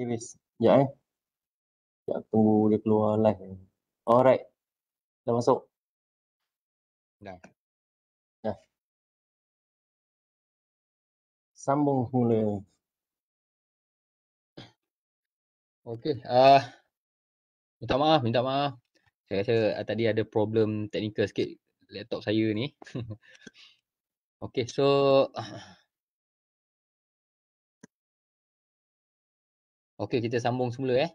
aktivis. Sekejap ya, eh. Sekejap ya, tunggu dia keluar live. Alright. Dah masuk? Dah. Dah. Sambung mula. Okay. Uh, ah, minta maaf, minta maaf. Saya rasa uh, tadi ada problem teknikal sikit laptop saya ni. okay, so uh, Okey, kita sambung semula eh.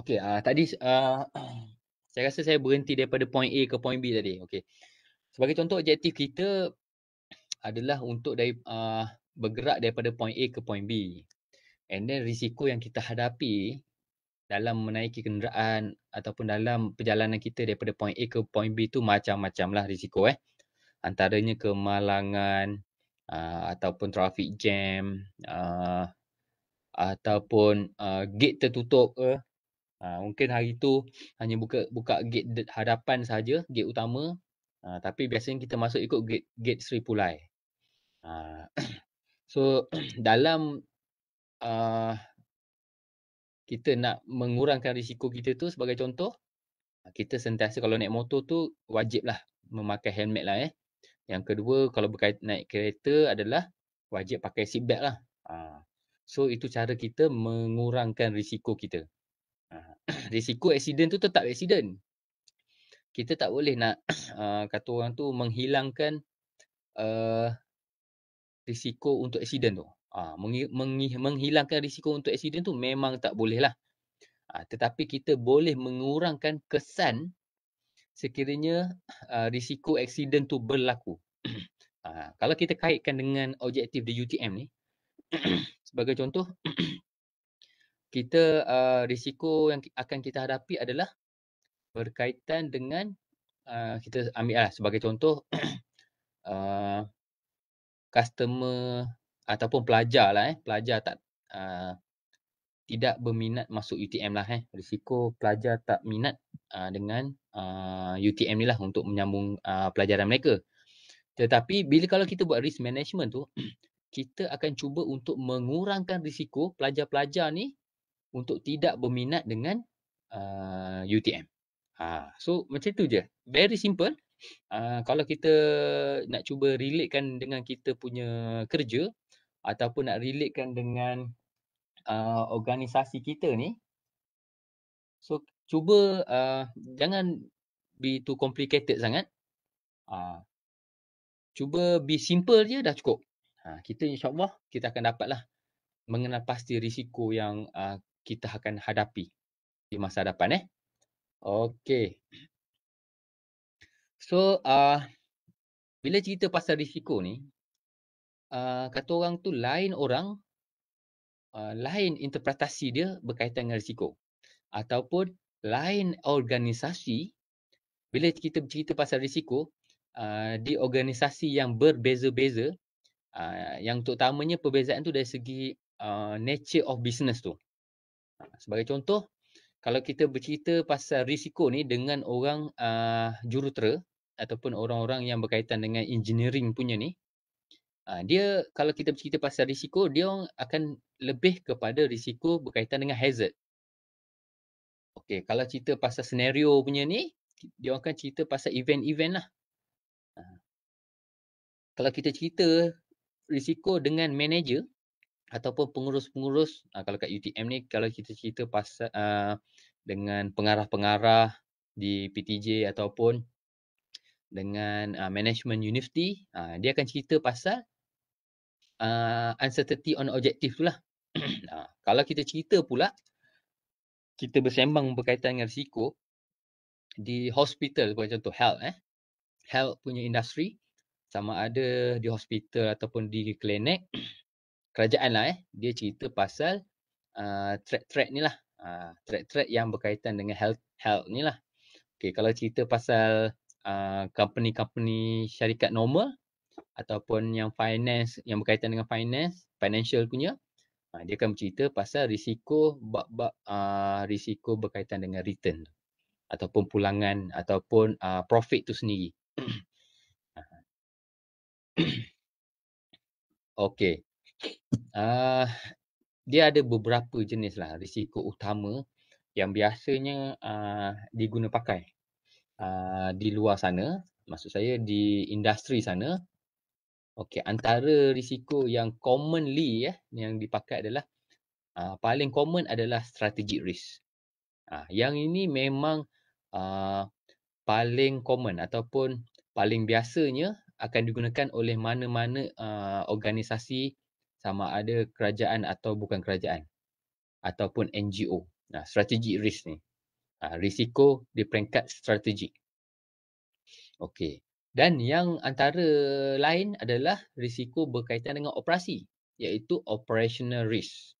Okey, uh, tadi uh, saya rasa saya berhenti daripada point A ke point B tadi. Okey. Sebagai contoh, objektif kita adalah untuk dari, uh, bergerak daripada point A ke point B. And then risiko yang kita hadapi dalam menaiki kenderaan ataupun dalam perjalanan kita daripada point A ke point B tu macam-macam lah risiko eh. Antaranya kemalangan uh, ataupun traffic jam uh, ataupun uh, gate tertutup ke. Uh, mungkin hari tu hanya buka buka gate hadapan saja gate utama. Uh, tapi biasanya kita masuk ikut gate, gate Sri Pulai. Uh, so dalam uh, kita nak mengurangkan risiko kita tu sebagai contoh ah, kita sentiasa kalau naik motor tu wajiblah memakai helmet lah eh yang kedua kalau berkait naik kereta adalah wajib pakai seat belt lah ah, so itu cara kita mengurangkan risiko kita ah, risiko accident tu tetap accident kita tak boleh nak kata orang tu menghilangkan uh, risiko untuk accident tu ha, ah, meng- menghilangkan risiko untuk accident tu memang tak boleh lah. Ha, tetapi kita boleh mengurangkan kesan sekiranya ha, risiko accident tu berlaku. ha, kalau kita kaitkan dengan objektif the UTM ni, sebagai contoh, kita uh, risiko yang akan kita hadapi adalah berkaitan dengan uh, kita ambil lah sebagai contoh uh, customer ataupun pelajar lah eh pelajar tak uh, tidak berminat masuk UTM lah eh risiko pelajar tak minat uh, dengan uh, ah, UTM ni lah untuk menyambung uh, pelajaran mereka tetapi bila kalau kita buat risk management tu kita akan cuba untuk mengurangkan risiko pelajar-pelajar ni untuk tidak berminat dengan uh, UTM. Ha, so macam tu je. Very simple. Uh, kalau kita nak cuba relatekan dengan kita punya kerja, ataupun nak relatekan dengan uh, organisasi kita ni so cuba uh, jangan be too complicated sangat uh, cuba be simple je dah cukup uh, kita insyaAllah kita akan dapat lah mengenal pasti risiko yang uh, kita akan hadapi di masa hadapan eh Okay. So, uh, bila cerita pasal risiko ni, Ah, kata orang tu lain orang uh, lain interpretasi dia berkaitan dengan risiko ataupun lain organisasi bila kita bercerita pasal risiko uh, di organisasi yang berbeza-beza uh, yang terutamanya perbezaan tu dari segi uh, nature of business tu sebagai contoh kalau kita bercerita pasal risiko ni dengan orang uh, jurutera ataupun orang-orang yang berkaitan dengan engineering punya ni Ha, dia kalau kita bercerita pasal risiko dia orang akan lebih kepada risiko berkaitan dengan hazard. Okay, kalau cerita pasal senario punya ni, dia orang akan cerita pasal event-event lah. Ha. Kalau kita cerita risiko dengan manager ataupun pengurus-pengurus, ha, kalau kat UTM ni kalau kita cerita pasal uh, dengan pengarah-pengarah di PTJ ataupun dengan uh, management university, uh, dia akan cerita pasal uh, uncertainty on objektif tu lah. nah, kalau kita cerita pula, kita bersembang berkaitan dengan risiko di hospital sebagai contoh health eh. Health punya industri sama ada di hospital ataupun di klinik kerajaan lah eh. Dia cerita pasal uh, threat-threat ni lah. Uh, threat-threat yang berkaitan dengan health health ni lah. Okay, kalau cerita pasal uh, company-company syarikat normal, ataupun yang finance yang berkaitan dengan finance financial punya uh, dia akan bercerita pasal risiko bab-bab uh, ah, risiko berkaitan dengan return ataupun pulangan ataupun uh, profit tu sendiri okey uh, dia ada beberapa jenis lah risiko utama yang biasanya uh, diguna pakai uh, di luar sana maksud saya di industri sana Okey, antara risiko yang commonly ya yang dipakai adalah uh, paling common adalah strategic risk. Uh, yang ini memang uh, paling common ataupun paling biasanya akan digunakan oleh mana-mana uh, organisasi sama ada kerajaan atau bukan kerajaan ataupun NGO. Nah, uh, strategic risk ni. Uh, risiko di peringkat strategik. Okey. Dan yang antara lain adalah risiko berkaitan dengan operasi iaitu operational risk.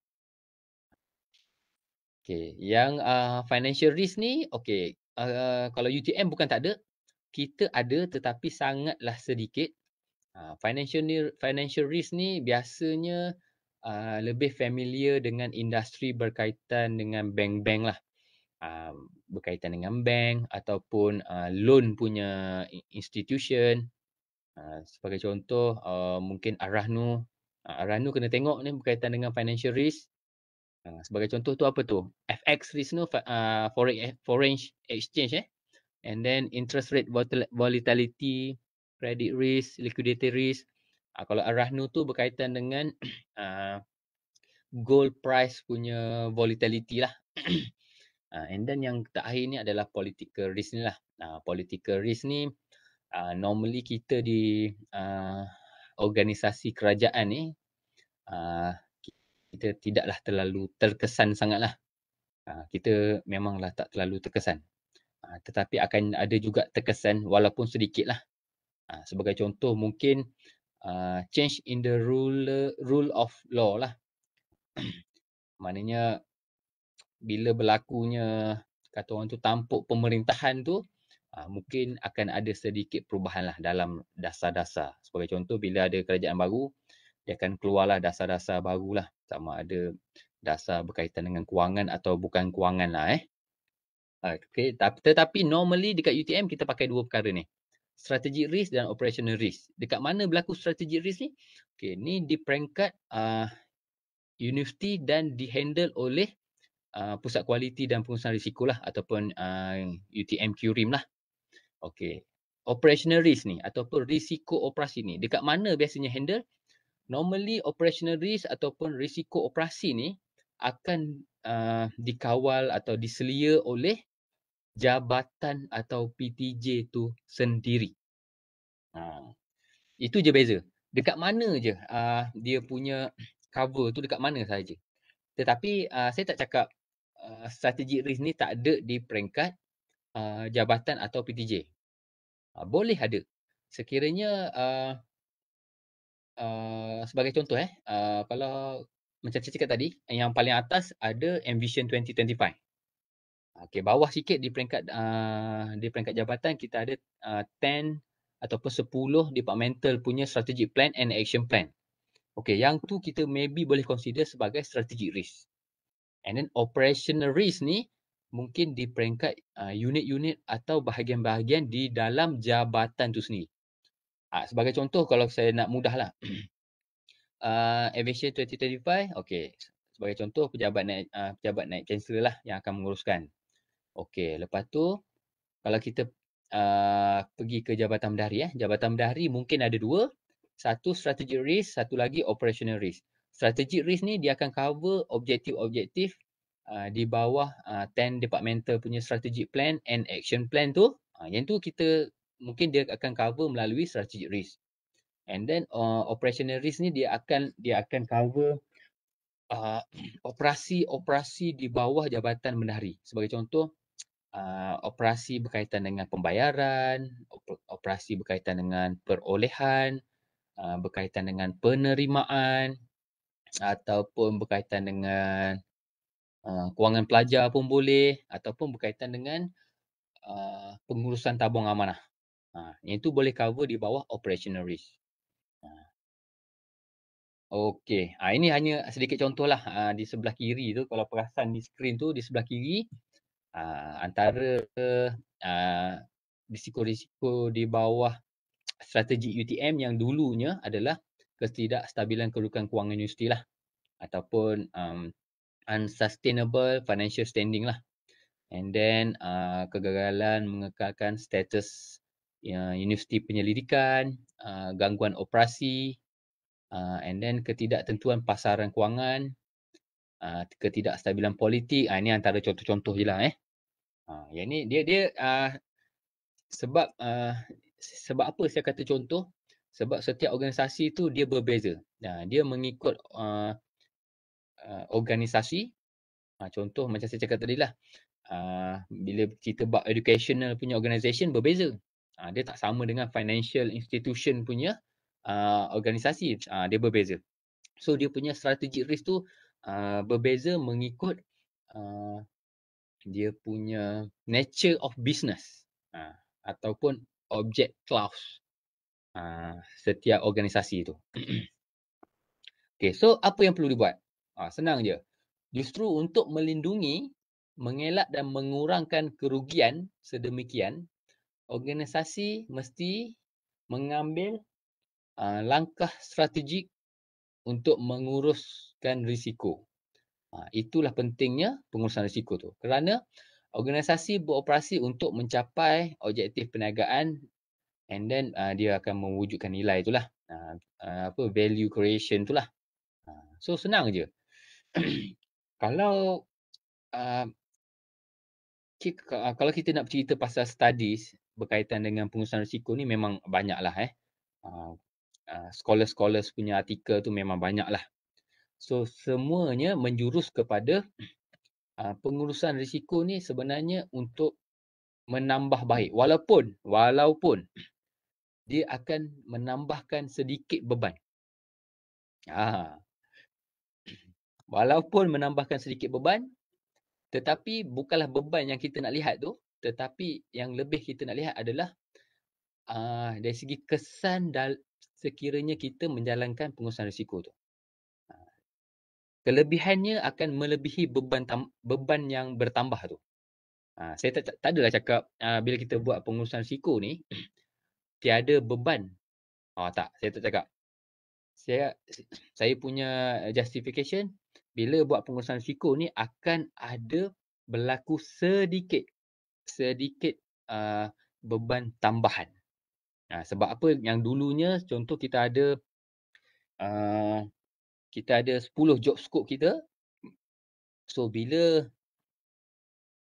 Okay. Yang uh, financial risk ni, okay. uh, ah, kalau UTM bukan tak ada, kita ada tetapi sangatlah sedikit. Uh, financial, financial risk ni biasanya uh, lebih familiar dengan industri berkaitan dengan bank-bank lah um, berkaitan dengan bank ataupun uh, loan punya institution. Uh, sebagai contoh, uh, mungkin Arahnu. Uh, Arahnu kena tengok ni berkaitan dengan financial risk. Uh, sebagai contoh tu apa tu? FX risk tu, uh, foreign, foreign exchange eh. And then interest rate volatility, credit risk, liquidity risk. Uh, kalau Arahnu tu berkaitan dengan uh, gold price punya volatility lah. Uh, and then yang terakhir ni adalah political risk ni lah. Uh, political risk ni uh, normally kita di uh, organisasi kerajaan ni uh, kita tidaklah terlalu terkesan sangat lah. Uh, kita memanglah tak terlalu terkesan. Uh, tetapi akan ada juga terkesan walaupun sedikit lah. Uh, sebagai contoh mungkin uh, change in the rule, rule of law lah. Maknanya bila berlakunya kata orang tu tampuk pemerintahan tu ah, mungkin akan ada sedikit perubahan lah dalam dasar-dasar. Sebagai contoh bila ada kerajaan baru dia akan keluarlah dasar-dasar barulah sama ada dasar berkaitan dengan kewangan atau bukan kewangan lah eh. Ah, okay. Tetapi normally dekat UTM kita pakai dua perkara ni. strategi risk dan operational risk. Dekat mana berlaku strategi risk ni? Okay, ni di peringkat uh, universiti dan dihandle oleh Uh, pusat kualiti dan pengurusan risiko lah ataupun uh, UTMQ RIM lah. Okay. Operational risk ni ataupun risiko operasi ni dekat mana biasanya handle? Normally operational risk ataupun risiko operasi ni akan uh, dikawal atau diselia oleh jabatan atau PTJ tu sendiri. Ha. Itu je beza. Dekat mana je uh, dia punya cover tu dekat mana saja. Tetapi uh, saya tak cakap uh, strategik risk ni tak ada di peringkat uh, jabatan atau PTJ. Uh, ah, boleh ada. Sekiranya uh, uh, sebagai contoh eh, uh, kalau macam saya cakap tadi, yang paling atas ada Ambition 2025. Okay, bawah sikit di peringkat uh, di peringkat jabatan kita ada uh, 10 ataupun 10 departmental punya strategic plan and action plan. Okay, yang tu kita maybe boleh consider sebagai strategic risk. And then operational risk ni mungkin di peringkat uh, unit-unit uh, atau bahagian-bahagian di dalam jabatan tu sendiri. Uh, sebagai contoh kalau saya nak mudah lah. uh, Aviation 2035, okay. Sebagai contoh pejabat naik, uh, pejabat naik chancellor lah yang akan menguruskan. Okay, lepas tu kalau kita uh, pergi ke jabatan mendahari. Eh. Jabatan mendahari mungkin ada dua. Satu strategic risk, satu lagi operational risk strategic risk ni dia akan cover objektif-objektif uh, di bawah uh, ah, 10 departmental punya strategic plan and action plan tu. Uh, yang tu kita mungkin dia akan cover melalui strategic risk. And then uh, operational risk ni dia akan dia akan cover operasi-operasi uh, di bawah jabatan menari. Sebagai contoh Uh, operasi berkaitan dengan pembayaran, operasi berkaitan dengan perolehan, uh, berkaitan dengan penerimaan, ataupun berkaitan dengan uh, kewangan pelajar pun boleh ataupun berkaitan dengan uh, pengurusan tabung amanah. Ha, yang itu boleh cover di bawah operational risk. Ha. Okey, ha, ini hanya sedikit contohlah ha, di sebelah kiri tu kalau perasan di skrin tu di sebelah kiri ha, antara ha, risiko-risiko di bawah strategi UTM yang dulunya adalah ketidakstabilan kedudukan kewangan universiti lah ataupun um, unsustainable financial standing lah and then uh, kegagalan mengekalkan status uh, universiti penyelidikan uh, gangguan operasi uh, and then ketidaktentuan pasaran kewangan uh, ketidakstabilan politik uh, ini antara contoh-contoh je lah eh uh, yang ni dia dia uh, sebab uh, sebab apa saya kata contoh sebab setiap organisasi tu dia berbeza. Nah, ha, dia mengikut uh, uh, organisasi. Uh, contoh macam saya cakap tadi lah. Uh, bila cerita about educational punya organisation berbeza. Uh, dia tak sama dengan financial institution punya uh, organisasi. Uh, dia berbeza. So dia punya strategi risk tu uh, berbeza mengikut uh, dia punya nature of business. Uh, ataupun object clause Ah, setiap organisasi tu. okay, so apa yang perlu dibuat? Uh, senang je. Justru untuk melindungi, mengelak dan mengurangkan kerugian sedemikian, organisasi mesti mengambil uh, langkah strategik untuk menguruskan risiko. Uh, itulah pentingnya pengurusan risiko tu. Kerana organisasi beroperasi untuk mencapai objektif perniagaan and then uh, dia akan mewujudkan nilai itulah uh, apa value creation itulah uh, so senang je kalau uh, kalau kita nak cerita pasal studies berkaitan dengan pengurusan risiko ni memang banyaklah eh uh, Uh, scholar-scholars punya artikel tu memang banyak lah. So semuanya menjurus kepada uh, pengurusan risiko ni sebenarnya untuk menambah baik. Walaupun, walaupun dia akan menambahkan sedikit beban. Ha. Walaupun menambahkan sedikit beban, tetapi bukanlah beban yang kita nak lihat tu, tetapi yang lebih kita nak lihat adalah uh, dari segi kesan dan sekiranya kita menjalankan pengurusan risiko tu. Ha. Kelebihannya akan melebihi beban tam- beban yang bertambah tu. Uh, saya tak, tak, tak adalah cakap uh, bila kita buat pengurusan risiko ni, tiada beban. Oh tak, saya tak cakap. Saya saya punya justification bila buat pengurusan risiko ni akan ada berlaku sedikit sedikit uh, beban tambahan. Nah, sebab apa yang dulunya contoh kita ada uh, kita ada 10 job scope kita. So bila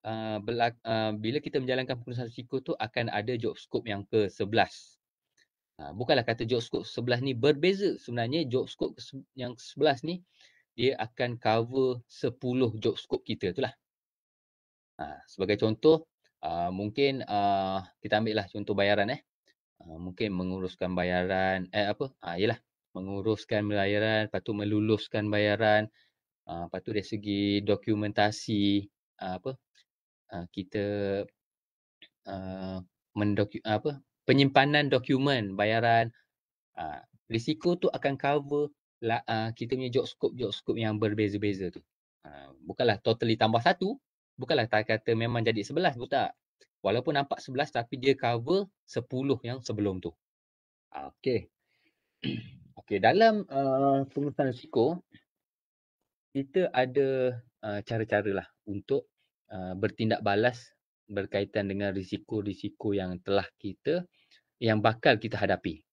uh, uh, bila kita menjalankan pengurusan risiko tu akan ada job scope yang ke-11. Uh, ah, bukanlah kata job scope 11 ni berbeza sebenarnya job scope yang 11 ni dia akan cover 10 job scope kita tu lah. Uh, sebagai contoh uh, mungkin uh, kita ambil lah contoh bayaran eh. Uh, mungkin menguruskan bayaran eh apa? Ah uh, yalah menguruskan bayaran, lepas tu meluluskan bayaran, uh, lepas tu dari segi dokumentasi uh, apa Ah, kita uh, apa penyimpanan dokumen bayaran uh, risiko tu akan cover lah, uh, kita punya job scope job scope yang berbeza-beza tu. Uh, bukanlah totally tambah satu, bukanlah tak kata memang jadi sebelas buta Walaupun nampak sebelas tapi dia cover sepuluh yang sebelum tu. Okay. Okay, dalam uh, pengurusan risiko, kita ada uh, cara-cara lah untuk Uh, bertindak balas berkaitan dengan risiko-risiko yang telah kita yang bakal kita hadapi.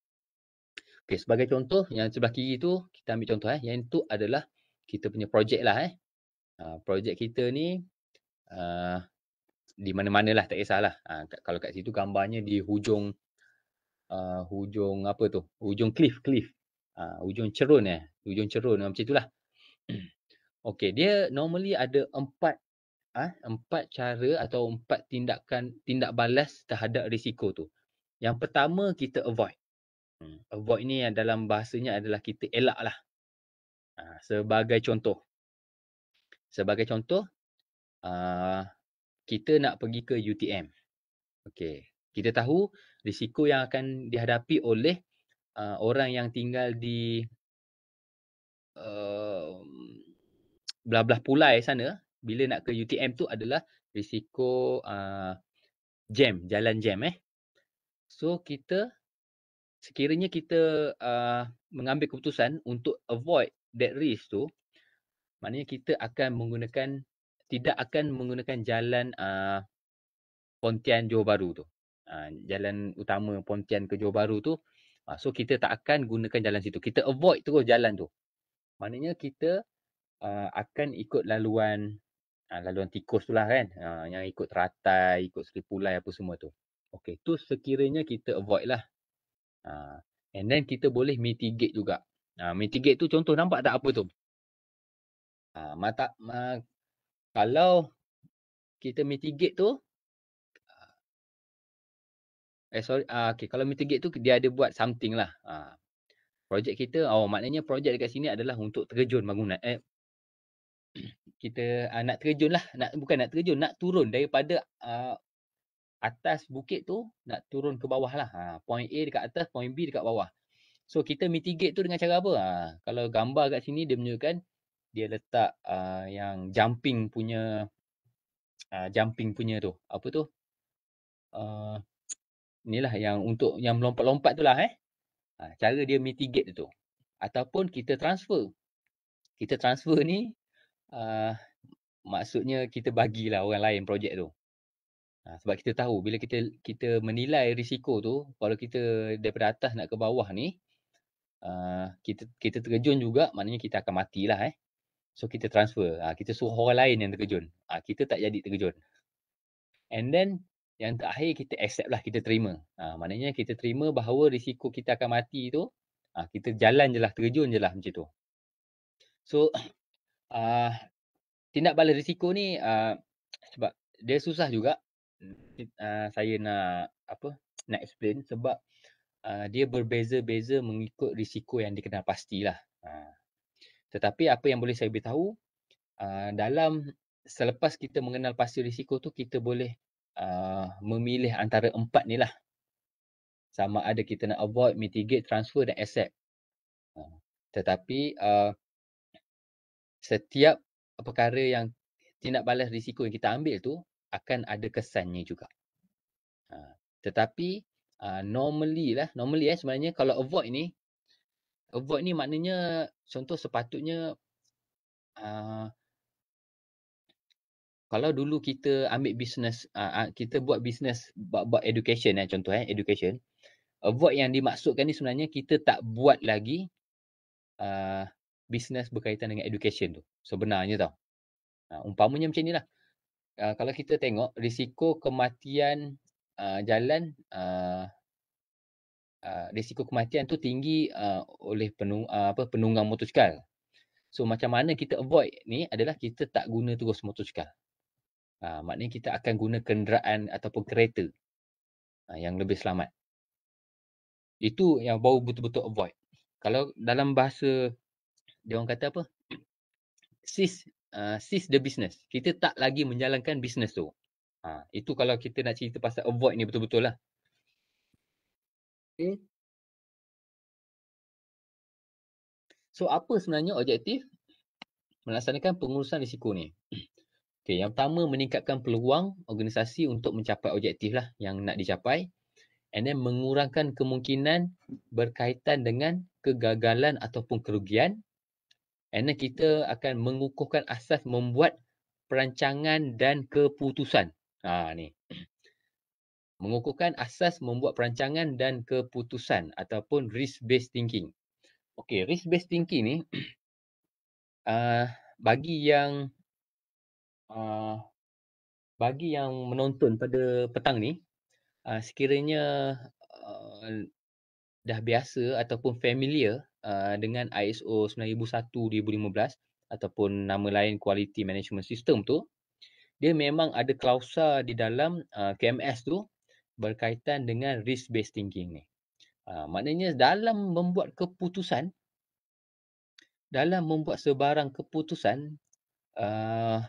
Okey, sebagai contoh yang sebelah kiri tu kita ambil contoh eh yang itu adalah kita punya projek lah eh. Uh, projek kita ni uh, di mana-mana lah tak kisahlah. Uh, kalau kat situ gambarnya di hujung uh, hujung apa tu? Hujung cliff, cliff. Uh, hujung cerun eh. Hujung cerun macam itulah. Okey, dia normally ada empat ha, empat cara atau empat tindakan tindak balas terhadap risiko tu. Yang pertama kita avoid. Hmm, avoid ni yang dalam bahasanya adalah kita elak lah. Ha, sebagai contoh. Sebagai contoh, uh, kita nak pergi ke UTM. Okay. Kita tahu risiko yang akan dihadapi oleh uh, orang yang tinggal di uh, belah-belah pulai sana bila nak ke UTM tu adalah risiko uh, jam, jalan jam eh. So kita sekiranya kita uh, mengambil keputusan untuk avoid that risk tu, maknanya kita akan menggunakan tidak akan menggunakan jalan uh, Pontian Johor Baru tu. Uh, jalan utama Pontian ke Johor Baru tu. Uh, so kita tak akan gunakan jalan situ. Kita avoid terus jalan tu. Maknanya kita uh, akan ikut laluan ha, laluan tikus tu lah kan ha, yang ikut teratai, ikut seripulai apa semua tu. Okey, tu sekiranya kita avoid lah. Ha, and then kita boleh mitigate juga. Ha, mitigate tu contoh nampak tak apa tu? Ha, mata, ma, kalau kita mitigate tu, eh sorry, ha, okay, kalau mitigate tu dia ada buat something lah. Ha, projek kita, oh maknanya projek dekat sini adalah untuk terjun bangunan, eh kita uh, nak terjun lah nak bukan nak terjun nak turun daripada uh, atas bukit tu nak turun ke bawah lah ha, point A dekat atas point B dekat bawah so kita mitigate tu dengan cara apa ha, kalau gambar kat sini dia menunjukkan dia letak uh, yang jumping punya uh, jumping punya tu apa tu uh, inilah yang untuk yang melompat-lompat tu lah eh ha, cara dia mitigate tu ataupun kita transfer kita transfer ni uh, maksudnya kita bagilah orang lain projek tu. Uh, sebab kita tahu bila kita kita menilai risiko tu, kalau kita daripada atas nak ke bawah ni, uh, kita kita terkejut juga, maknanya kita akan matilah eh. So kita transfer, uh, kita suruh orang lain yang terkejut. Uh, ah, kita tak jadi terkejut. And then yang terakhir kita accept lah, kita terima. Uh, maknanya kita terima bahawa risiko kita akan mati tu, uh, kita jalan je lah, terjun je lah macam tu. So uh, tindak balas risiko ni uh, sebab dia susah juga uh, saya nak apa nak explain sebab uh, dia berbeza-beza mengikut risiko yang dikenal pastilah. Uh, tetapi apa yang boleh saya beritahu uh, dalam selepas kita mengenal pasti risiko tu kita boleh uh, memilih antara empat ni lah. Sama ada kita nak avoid, mitigate, transfer dan accept. Uh, tetapi uh, setiap perkara yang tindak balas risiko yang kita ambil tu akan ada kesannya juga. Ha, tetapi uh, normally lah, normally eh sebenarnya kalau avoid ni, avoid ni maknanya contoh sepatutnya uh, kalau dulu kita ambil bisnes, uh, ha, kita buat bisnes buat education eh contoh eh education, avoid yang dimaksudkan ni sebenarnya kita tak buat lagi uh, bisnes berkaitan dengan education tu sebenarnya tau. Ha, umpamanya macam inilah. Uh, ha, kalau kita tengok risiko kematian uh, jalan uh, uh, risiko kematian tu tinggi uh, oleh penung, uh, apa penunggang motosikal. So macam mana kita avoid ni adalah kita tak guna terus motosikal. Ha, maknanya kita akan guna kenderaan ataupun kereta ha, yang lebih selamat. Itu yang baru betul-betul avoid. Kalau dalam bahasa dia orang kata apa? Sis uh, the business. Kita tak lagi menjalankan business tu. Ha, itu kalau kita nak cerita pasal avoid ni betul-betul lah. Okay. Eh? So apa sebenarnya objektif melaksanakan pengurusan risiko ni? Okay, yang pertama meningkatkan peluang organisasi untuk mencapai objektif lah yang nak dicapai and then mengurangkan kemungkinan berkaitan dengan kegagalan ataupun kerugian And then kita akan mengukuhkan asas membuat perancangan dan keputusan. Ha ni. Mengukuhkan asas membuat perancangan dan keputusan ataupun risk based thinking. Okay, risk based thinking ni uh, bagi yang uh, bagi yang menonton pada petang ni uh, sekiranya uh, dah biasa ataupun familiar Uh, dengan ISO 9001-2015 ataupun nama lain Quality Management System tu dia memang ada klausa di dalam uh, KMS tu berkaitan dengan risk-based thinking ni. Uh, maknanya dalam membuat keputusan, dalam membuat sebarang keputusan, uh,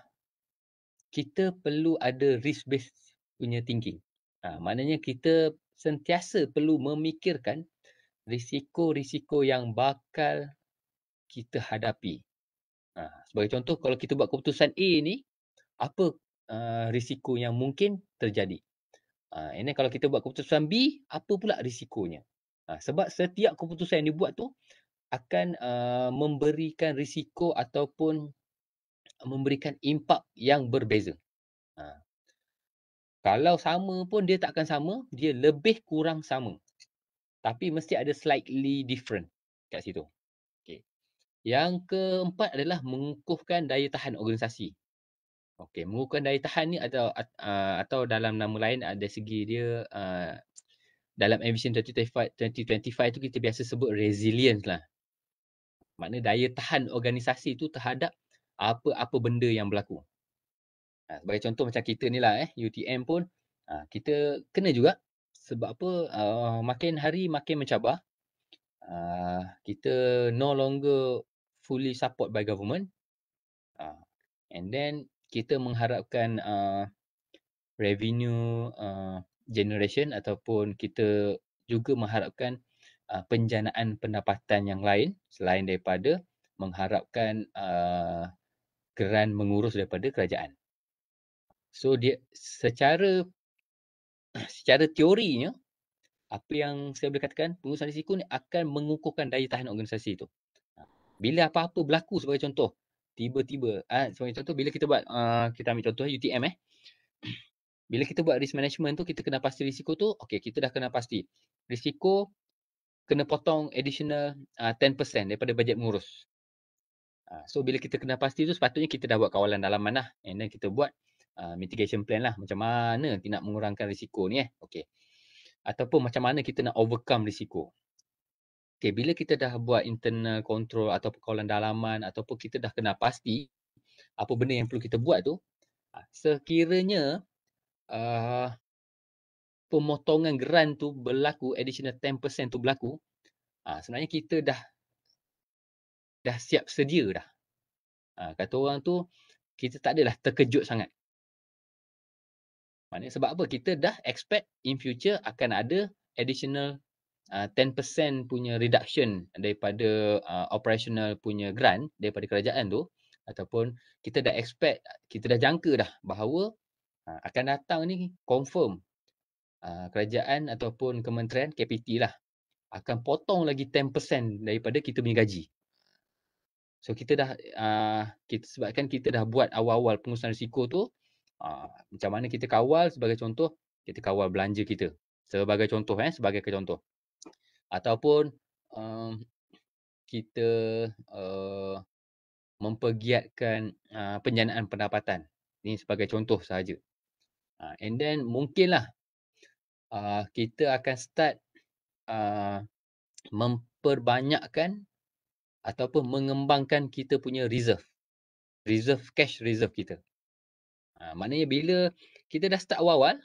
kita perlu ada risk-based punya thinking. Uh, maknanya kita sentiasa perlu memikirkan risiko-risiko yang bakal kita hadapi. Ha, sebagai contoh, kalau kita buat keputusan A ni, apa uh, risiko yang mungkin terjadi? Ha, ah, and then kalau kita buat keputusan B, apa pula risikonya? Ha, sebab setiap keputusan yang dibuat tu akan uh, memberikan risiko ataupun memberikan impak yang berbeza. Ha. Kalau sama pun dia tak akan sama, dia lebih kurang sama tapi mesti ada slightly different kat situ. Okay. Yang keempat adalah mengukuhkan daya tahan organisasi. Okay, mengukuhkan daya tahan ni atau ah, atau dalam nama lain ada segi dia ah, dalam Ambition 2025, 2025 tu kita biasa sebut resilience lah. Makna daya tahan organisasi tu terhadap apa-apa benda yang berlaku. Ha, sebagai contoh macam kita ni lah eh, UTM pun kita kena juga sebab apa uh, makin hari makin mencabar uh, kita no longer fully support by government uh, and then kita mengharapkan uh, revenue uh, generation ataupun kita juga mengharapkan uh, penjanaan pendapatan yang lain selain daripada mengharapkan uh, geran mengurus daripada kerajaan so dia secara secara teorinya apa yang saya boleh katakan pengurusan risiko ni akan mengukuhkan daya tahan organisasi tu ha, bila apa-apa berlaku sebagai contoh tiba-tiba ah ha, sebagai contoh bila kita buat uh, kita ambil contoh UTM eh, eh. bila kita buat risk management tu kita kena pasti risiko tu okey kita dah kena pasti risiko kena potong additional uh, ha, 10% daripada bajet mengurus uh, so bila kita kena pasti tu sepatutnya kita dah buat kawalan dalaman lah and then kita buat Ah, mitigation plan lah macam mana kita nak mengurangkan risiko ni eh okey ataupun macam mana kita nak overcome risiko Okay, bila kita dah buat internal control atau perkawalan dalaman ataupun kita dah kena pasti apa benda yang perlu kita buat tu ah, sekiranya uh, pemotongan geran tu berlaku additional 10% tu berlaku uh, sebenarnya kita dah dah siap sedia dah uh, kata orang tu kita tak adalah terkejut sangat Maksudnya sebab apa? Kita dah expect in future akan ada additional uh, 10% punya reduction daripada uh, operational punya grant daripada kerajaan tu ataupun kita dah expect, kita dah jangka dah bahawa uh, akan datang ni confirm uh, kerajaan ataupun kementerian KPT lah akan potong lagi 10% daripada kita punya gaji. So kita dah, uh, kita, sebabkan kita dah buat awal-awal pengurusan risiko tu, Ha, macam mana kita kawal sebagai contoh, kita kawal belanja kita. Sebagai contoh eh, sebagai contoh. Ataupun um, kita uh, mempergiatkan uh, ah, penjanaan pendapatan. Ini sebagai contoh sahaja. Uh, and then mungkinlah uh, kita akan start uh, memperbanyakkan ataupun mengembangkan kita punya reserve. Reserve, cash reserve kita. Ha, maknanya bila kita dah start awal-awal,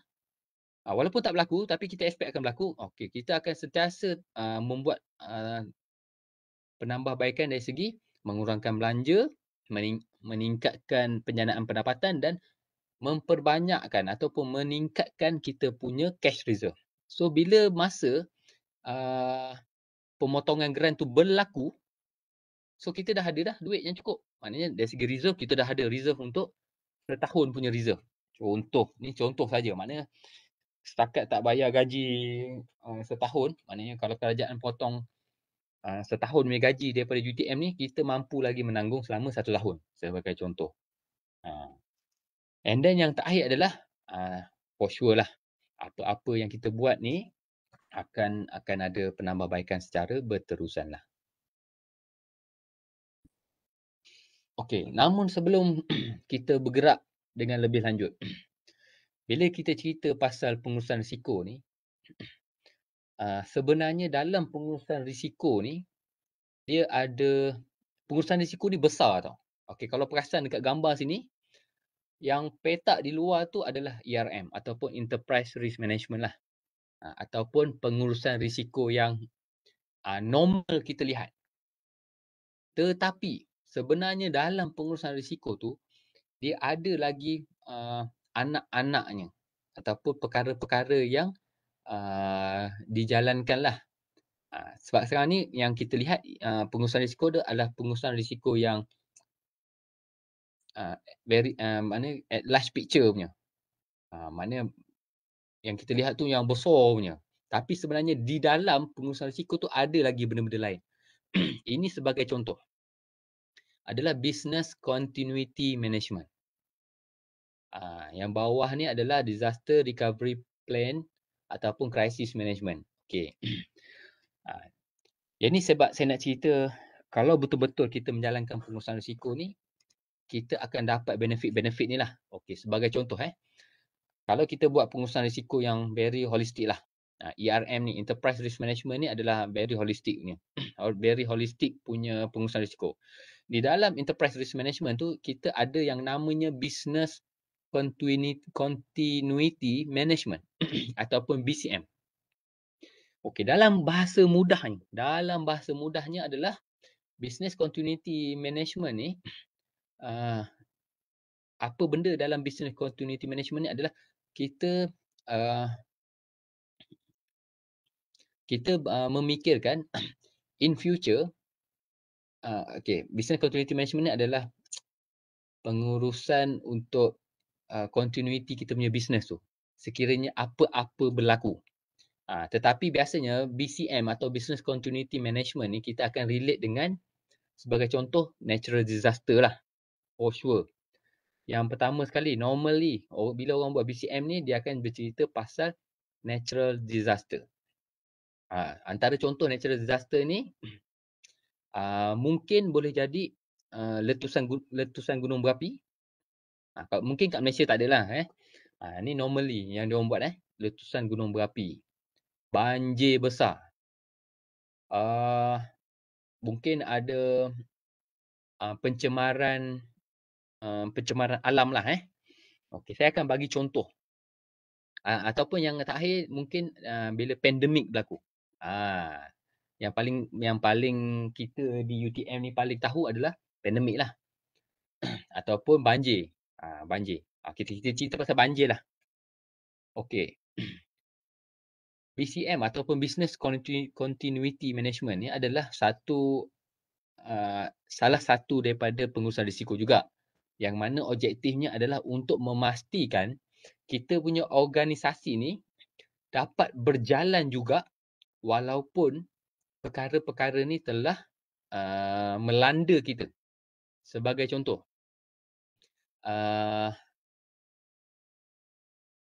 ha, walaupun tak berlaku tapi kita expect akan berlaku, okay, kita akan sentiasa ha, membuat ha, penambahbaikan dari segi mengurangkan belanja, mening- meningkatkan penjanaan pendapatan dan memperbanyakkan ataupun meningkatkan kita punya cash reserve. So bila masa uh, pemotongan grant tu berlaku, so kita dah ada dah duit yang cukup. Maknanya dari segi reserve kita dah ada reserve untuk setahun punya reserve. Contoh, ni contoh saja maknanya setakat tak bayar gaji uh, setahun, maknanya kalau kerajaan potong uh, setahun punya gaji daripada UTM ni, kita mampu lagi menanggung selama satu tahun sebagai contoh. Uh. And then yang terakhir adalah uh, for sure lah atau apa yang kita buat ni akan akan ada penambahbaikan secara berterusan lah. Okey, namun sebelum kita bergerak dengan lebih lanjut, bila kita cerita pasal pengurusan risiko ni, ah, sebenarnya dalam pengurusan risiko ni, dia ada, pengurusan risiko ni besar tau. Okey, kalau perasan dekat gambar sini, yang petak di luar tu adalah ERM ataupun Enterprise Risk Management lah. Ah, ataupun pengurusan risiko yang ah, normal kita lihat. Tetapi, sebenarnya dalam pengurusan risiko tu dia ada lagi uh, anak-anaknya ataupun perkara-perkara yang uh, ah, dijalankan lah. Uh, ah, sebab sekarang ni yang kita lihat uh, pengurusan risiko dia adalah pengurusan risiko yang uh, very, uh, mana at large picture punya. Uh, mana yang kita lihat tu yang besar punya. Tapi sebenarnya di dalam pengurusan risiko tu ada lagi benda-benda lain. Ini sebagai contoh adalah business continuity management. Uh, yang bawah ni adalah disaster recovery plan ataupun crisis management. Okay. Uh, ah, yang ni sebab saya nak cerita kalau betul-betul kita menjalankan pengurusan risiko ni kita akan dapat benefit-benefit ni lah. Okay, sebagai contoh eh. Kalau kita buat pengurusan risiko yang very holistic lah. Uh, ERM ni, Enterprise Risk Management ni adalah very holistic ni. very holistic punya pengurusan risiko di dalam enterprise risk management tu kita ada yang namanya business continuity, continuity management ataupun BCM. Okey, dalam bahasa mudahnya, dalam bahasa mudahnya adalah business continuity management ni uh, apa benda dalam business continuity management ni adalah kita uh, kita uh, memikirkan in future Ah, okay, business continuity management ni adalah pengurusan untuk uh, continuity kita punya business tu. Sekiranya apa-apa berlaku. Uh, tetapi biasanya BCM atau business continuity management ni kita akan relate dengan sebagai contoh natural disaster lah. For sure. Yang pertama sekali, normally oh bila orang buat BCM ni dia akan bercerita pasal natural disaster. Uh, antara contoh natural disaster ni Ah, mungkin boleh jadi uh, letusan letusan gunung berapi. Ha, kalau, mungkin kat Malaysia tak adalah eh. Ha, ini normally yang diorang buat eh. Letusan gunung berapi. Banjir besar. Uh, mungkin ada uh, pencemaran uh, pencemaran alam lah eh. Okey, saya akan bagi contoh. Uh, ataupun yang terakhir mungkin uh, bila pandemik berlaku. Ah, yang paling yang paling kita di UTM ni paling tahu adalah pandemik lah ataupun banjir. Ha, banjir. Ha, kita, kita cerita pasal banjir lah. Okay. BCM ataupun Business Continuity Management ni adalah satu uh, salah satu daripada pengurusan risiko juga yang mana objektifnya adalah untuk memastikan kita punya organisasi ni dapat berjalan juga walaupun perkara-perkara ni telah uh, melanda kita. Sebagai contoh, uh,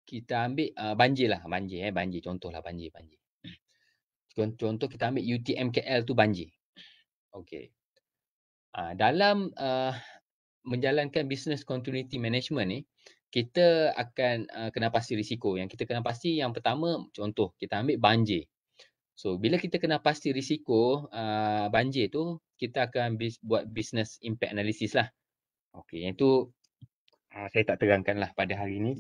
kita ambil uh, banjir lah, banjir eh, banjir. Contoh lah banjir, banjir. Contoh kita ambil UTMKL tu banjir. Okay. Uh, ah, dalam uh, menjalankan business continuity management ni, kita akan uh, kena pasti risiko. Yang kita kena pasti yang pertama, contoh kita ambil banjir. So bila kita kena pasti risiko uh, banjir tu, kita akan bis- buat business impact analysis lah. Okay, yang tu uh, saya tak terangkan lah pada hari ini.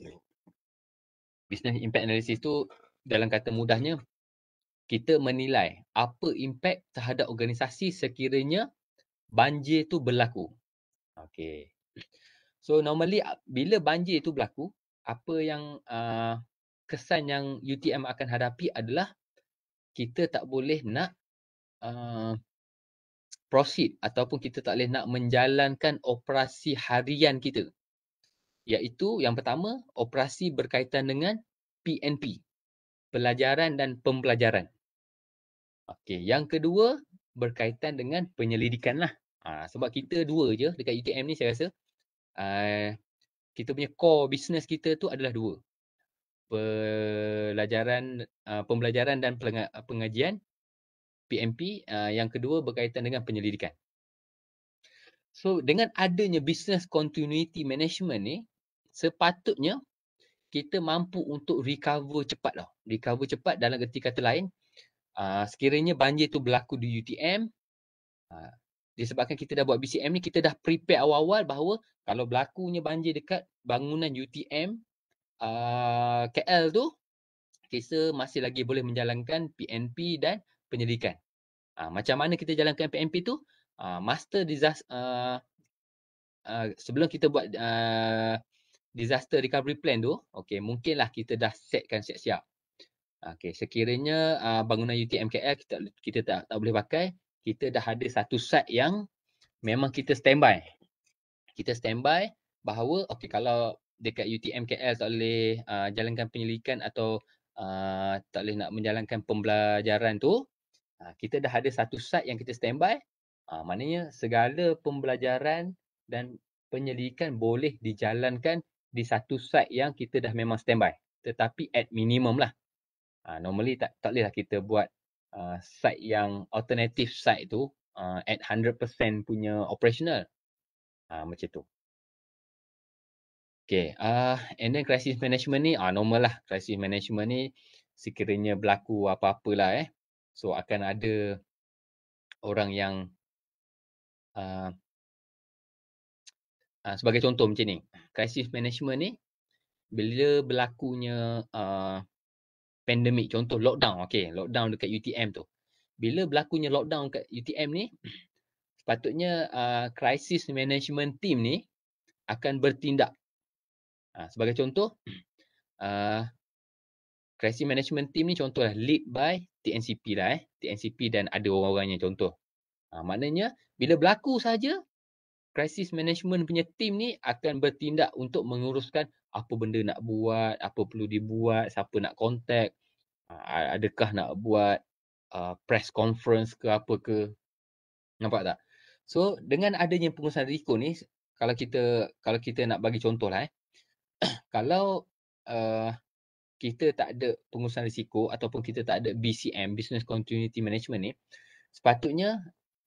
Business impact analysis tu dalam kata mudahnya, kita menilai apa impact terhadap organisasi sekiranya banjir tu berlaku. Okay. So normally ah, bila banjir tu berlaku, apa yang uh, kesan yang UTM akan hadapi adalah kita tak boleh nak uh, profit ataupun kita tak boleh nak menjalankan operasi harian kita. Iaitu yang pertama, operasi berkaitan dengan PNP. Pelajaran dan pembelajaran. Okey, yang kedua berkaitan dengan penyelidikan lah. Ha, sebab kita dua je dekat UTM ni saya rasa. Uh, kita punya core business kita tu adalah dua pelajaran uh, pembelajaran dan pengajian PMP uh, ah, yang kedua berkaitan dengan penyelidikan. So dengan adanya business continuity management ni sepatutnya kita mampu untuk recover cepat lah. Recover cepat dalam erti kata lain uh, sekiranya banjir tu berlaku di UTM uh, disebabkan kita dah buat BCM ni kita dah prepare awal-awal bahawa kalau berlakunya banjir dekat bangunan UTM Ah, KL tu kita masih lagi boleh menjalankan PNP dan penyelidikan. Uh, ah, macam mana kita jalankan PNP tu? Uh, master disaster uh, uh, sebelum kita buat uh, disaster recovery plan tu, okay, mungkinlah kita dah setkan siap-siap. Okay, sekiranya uh, bangunan UTM KL kita, kita tak, tak boleh pakai, kita dah ada satu site yang memang kita standby. Kita standby bahawa okay, kalau dekat UTMKL tak boleh uh, jalankan penyelidikan atau uh, tak boleh nak menjalankan pembelajaran tu uh, kita dah ada satu site yang kita standby uh, maknanya segala pembelajaran dan penyelidikan boleh dijalankan di satu site yang kita dah memang standby tetapi at minimum lah uh, normally tak tak bolehlah kita buat uh, site yang alternative site tu uh, at 100% punya operational uh, macam tu Okay, uh, ah, and then crisis management ni uh, normal lah. Crisis management ni sekiranya berlaku apa-apa lah eh. So akan ada orang yang uh, uh, sebagai contoh macam ni. Crisis management ni bila berlakunya uh, pandemik, contoh lockdown. Okay, lockdown dekat UTM tu. Bila berlakunya lockdown dekat UTM ni, sepatutnya uh, crisis management team ni akan bertindak Ha, sebagai contoh, uh, crisis management team ni contohlah lead by TNCP lah eh. TNCP dan ada orang-orangnya contoh. Ha, maknanya bila berlaku saja crisis management punya team ni akan bertindak untuk menguruskan apa benda nak buat, apa perlu dibuat, siapa nak contact, adakah nak buat uh, press conference ke apa ke. Nampak tak? So dengan adanya pengurusan risiko ni, kalau kita kalau kita nak bagi contoh lah eh, kalau uh, kita tak ada pengurusan risiko ataupun kita tak ada BCM, Business Continuity Management ni, sepatutnya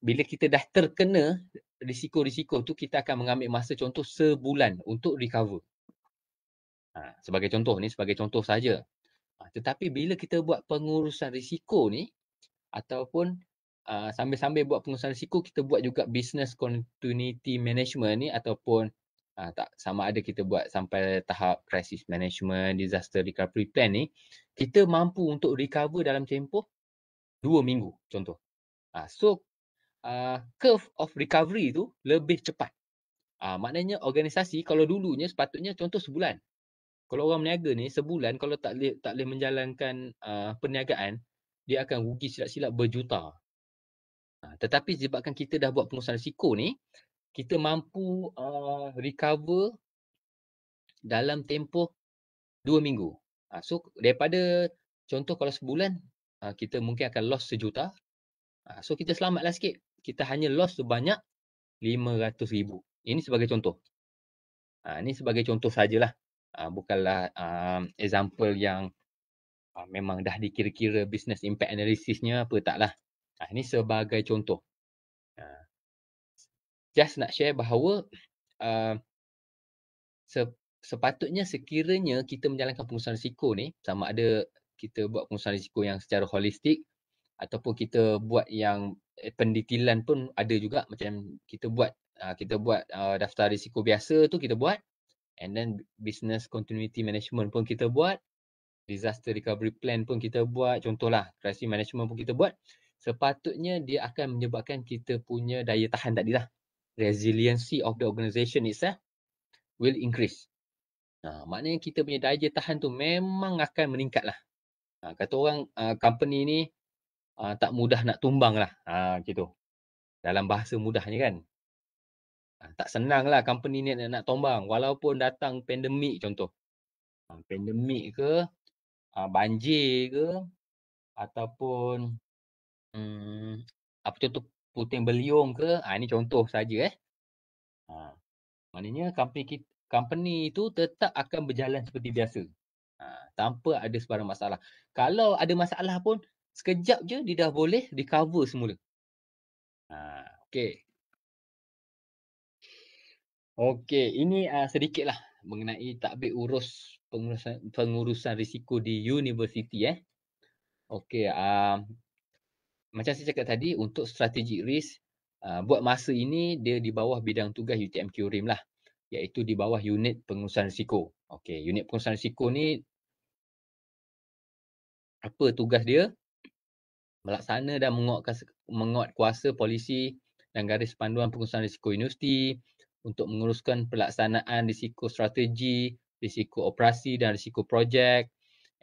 bila kita dah terkena risiko-risiko tu, kita akan mengambil masa contoh sebulan untuk recover. Ha, sebagai contoh ni, sebagai contoh saja. Ha, tetapi bila kita buat pengurusan risiko ni, ataupun uh, sambil-sambil buat pengurusan risiko, kita buat juga Business Continuity Management ni ataupun Uh, tak sama ada kita buat sampai tahap crisis management, disaster recovery plan ni, kita mampu untuk recover dalam tempoh dua minggu contoh. Uh, so uh, curve of recovery tu lebih cepat. Uh, maknanya organisasi kalau dulunya sepatutnya contoh sebulan. Kalau orang meniaga ni sebulan kalau tak boleh, tak boleh menjalankan uh, perniagaan, dia akan rugi silap-silap berjuta. Uh, tetapi sebabkan kita dah buat pengurusan risiko ni, kita mampu uh, recover dalam tempoh dua minggu. Uh, so daripada contoh kalau sebulan uh, kita mungkin akan loss sejuta. Uh, so kita selamatlah sikit. Kita hanya loss sebanyak ratus ribu. Ini sebagai contoh. Uh, ini sebagai contoh sajalah. Uh, bukanlah uh, example yang uh, memang dah dikira-kira business impact analysisnya apa taklah. Uh, ini sebagai contoh just nak share bahawa uh, se- sepatutnya sekiranya kita menjalankan pengurusan risiko ni sama ada kita buat pengurusan risiko yang secara holistik ataupun kita buat yang eh, pendetilan pun ada juga macam kita buat uh, kita buat uh, daftar risiko biasa tu kita buat and then business continuity management pun kita buat disaster recovery plan pun kita buat contohlah crisis management pun kita buat sepatutnya dia akan menyebabkan kita punya daya tahan tadi lah resiliency of the organization itself will increase. Nah, ha, maknanya kita punya daya tahan tu memang akan meningkat lah. Ha, kata orang uh, company ni uh, tak mudah nak tumbang lah. Ha, gitu. Dalam bahasa mudah ni kan. Ha, tak senang lah company ni nak, nak tumbang. Walaupun datang pandemik contoh. Ha, pandemik ke, uh, banjir ke, ataupun hmm, apa contoh puting beliung ke ha, ini contoh saja eh ha. maknanya company kita, company itu tetap akan berjalan seperti biasa ha, tanpa ada sebarang masalah kalau ada masalah pun sekejap je dia dah boleh recover semula ha, okay, okey ini uh, sedikitlah mengenai takbir urus pengurusan pengurusan risiko di universiti eh okey uh, macam saya cakap tadi untuk strategic risk uh, buat masa ini dia di bawah bidang tugas UTM QRIM lah iaitu di bawah unit pengurusan risiko. Okey, unit pengurusan risiko ni apa tugas dia? Melaksana dan menguatkan menguat kuasa polisi dan garis panduan pengurusan risiko universiti untuk menguruskan pelaksanaan risiko strategi, risiko operasi dan risiko projek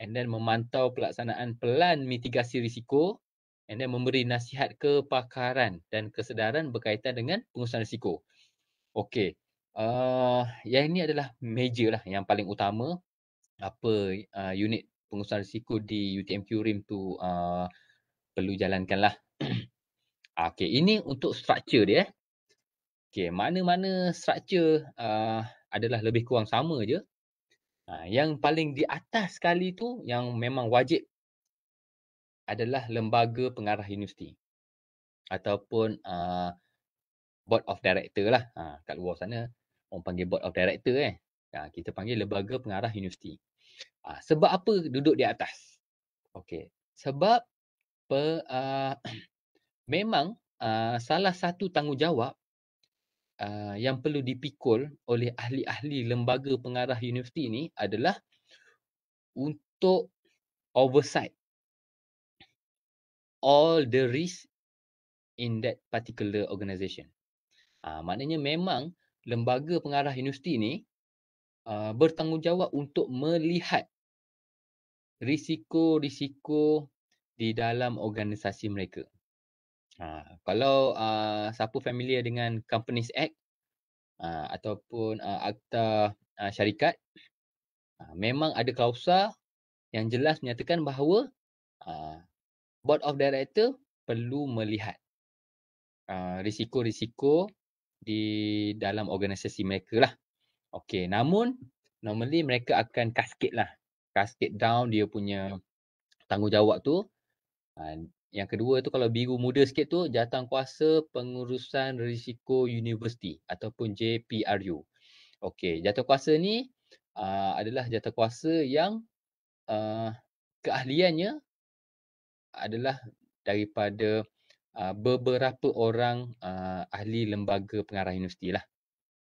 and then memantau pelaksanaan pelan mitigasi risiko and then memberi nasihat kepakaran dan kesedaran berkaitan dengan pengurusan risiko. Okey. Uh, yang ini adalah major lah yang paling utama apa uh, unit pengurusan risiko di UTMQ RIM tu uh, perlu jalankan lah. Okey, ini untuk structure dia. Eh. Okey, mana-mana structure uh, adalah lebih kurang sama je. Uh, yang paling di atas sekali tu yang memang wajib adalah lembaga pengarah universiti ataupun uh, board of director lah ha, kat luar sana orang panggil board of director eh ha, kita panggil lembaga pengarah universiti ha, sebab apa duduk di atas okey sebab pe, uh, memang uh, salah satu tanggungjawab uh, yang perlu dipikul oleh ahli-ahli lembaga pengarah universiti ini adalah untuk oversight all the risk in that particular organisation. uh, ah, maknanya memang lembaga pengarah universiti ni uh, bertanggungjawab untuk melihat risiko-risiko di dalam organisasi mereka. Ha, kalau uh, siapa familiar dengan Companies Act uh, ataupun uh, Akta uh, Syarikat uh, memang ada klausa yang jelas menyatakan bahawa uh, board of director perlu melihat uh, risiko-risiko di dalam organisasi mereka lah. Okay, namun normally mereka akan cascade lah. Cascade down dia punya ya. tanggungjawab tu. Uh, yang kedua tu kalau biru muda sikit tu jatang kuasa pengurusan risiko universiti ataupun JPRU. Okay, jatang kuasa ni uh, adalah jatang kuasa yang uh, keahliannya adalah daripada uh, beberapa orang uh, ahli lembaga pengarah universiti lah.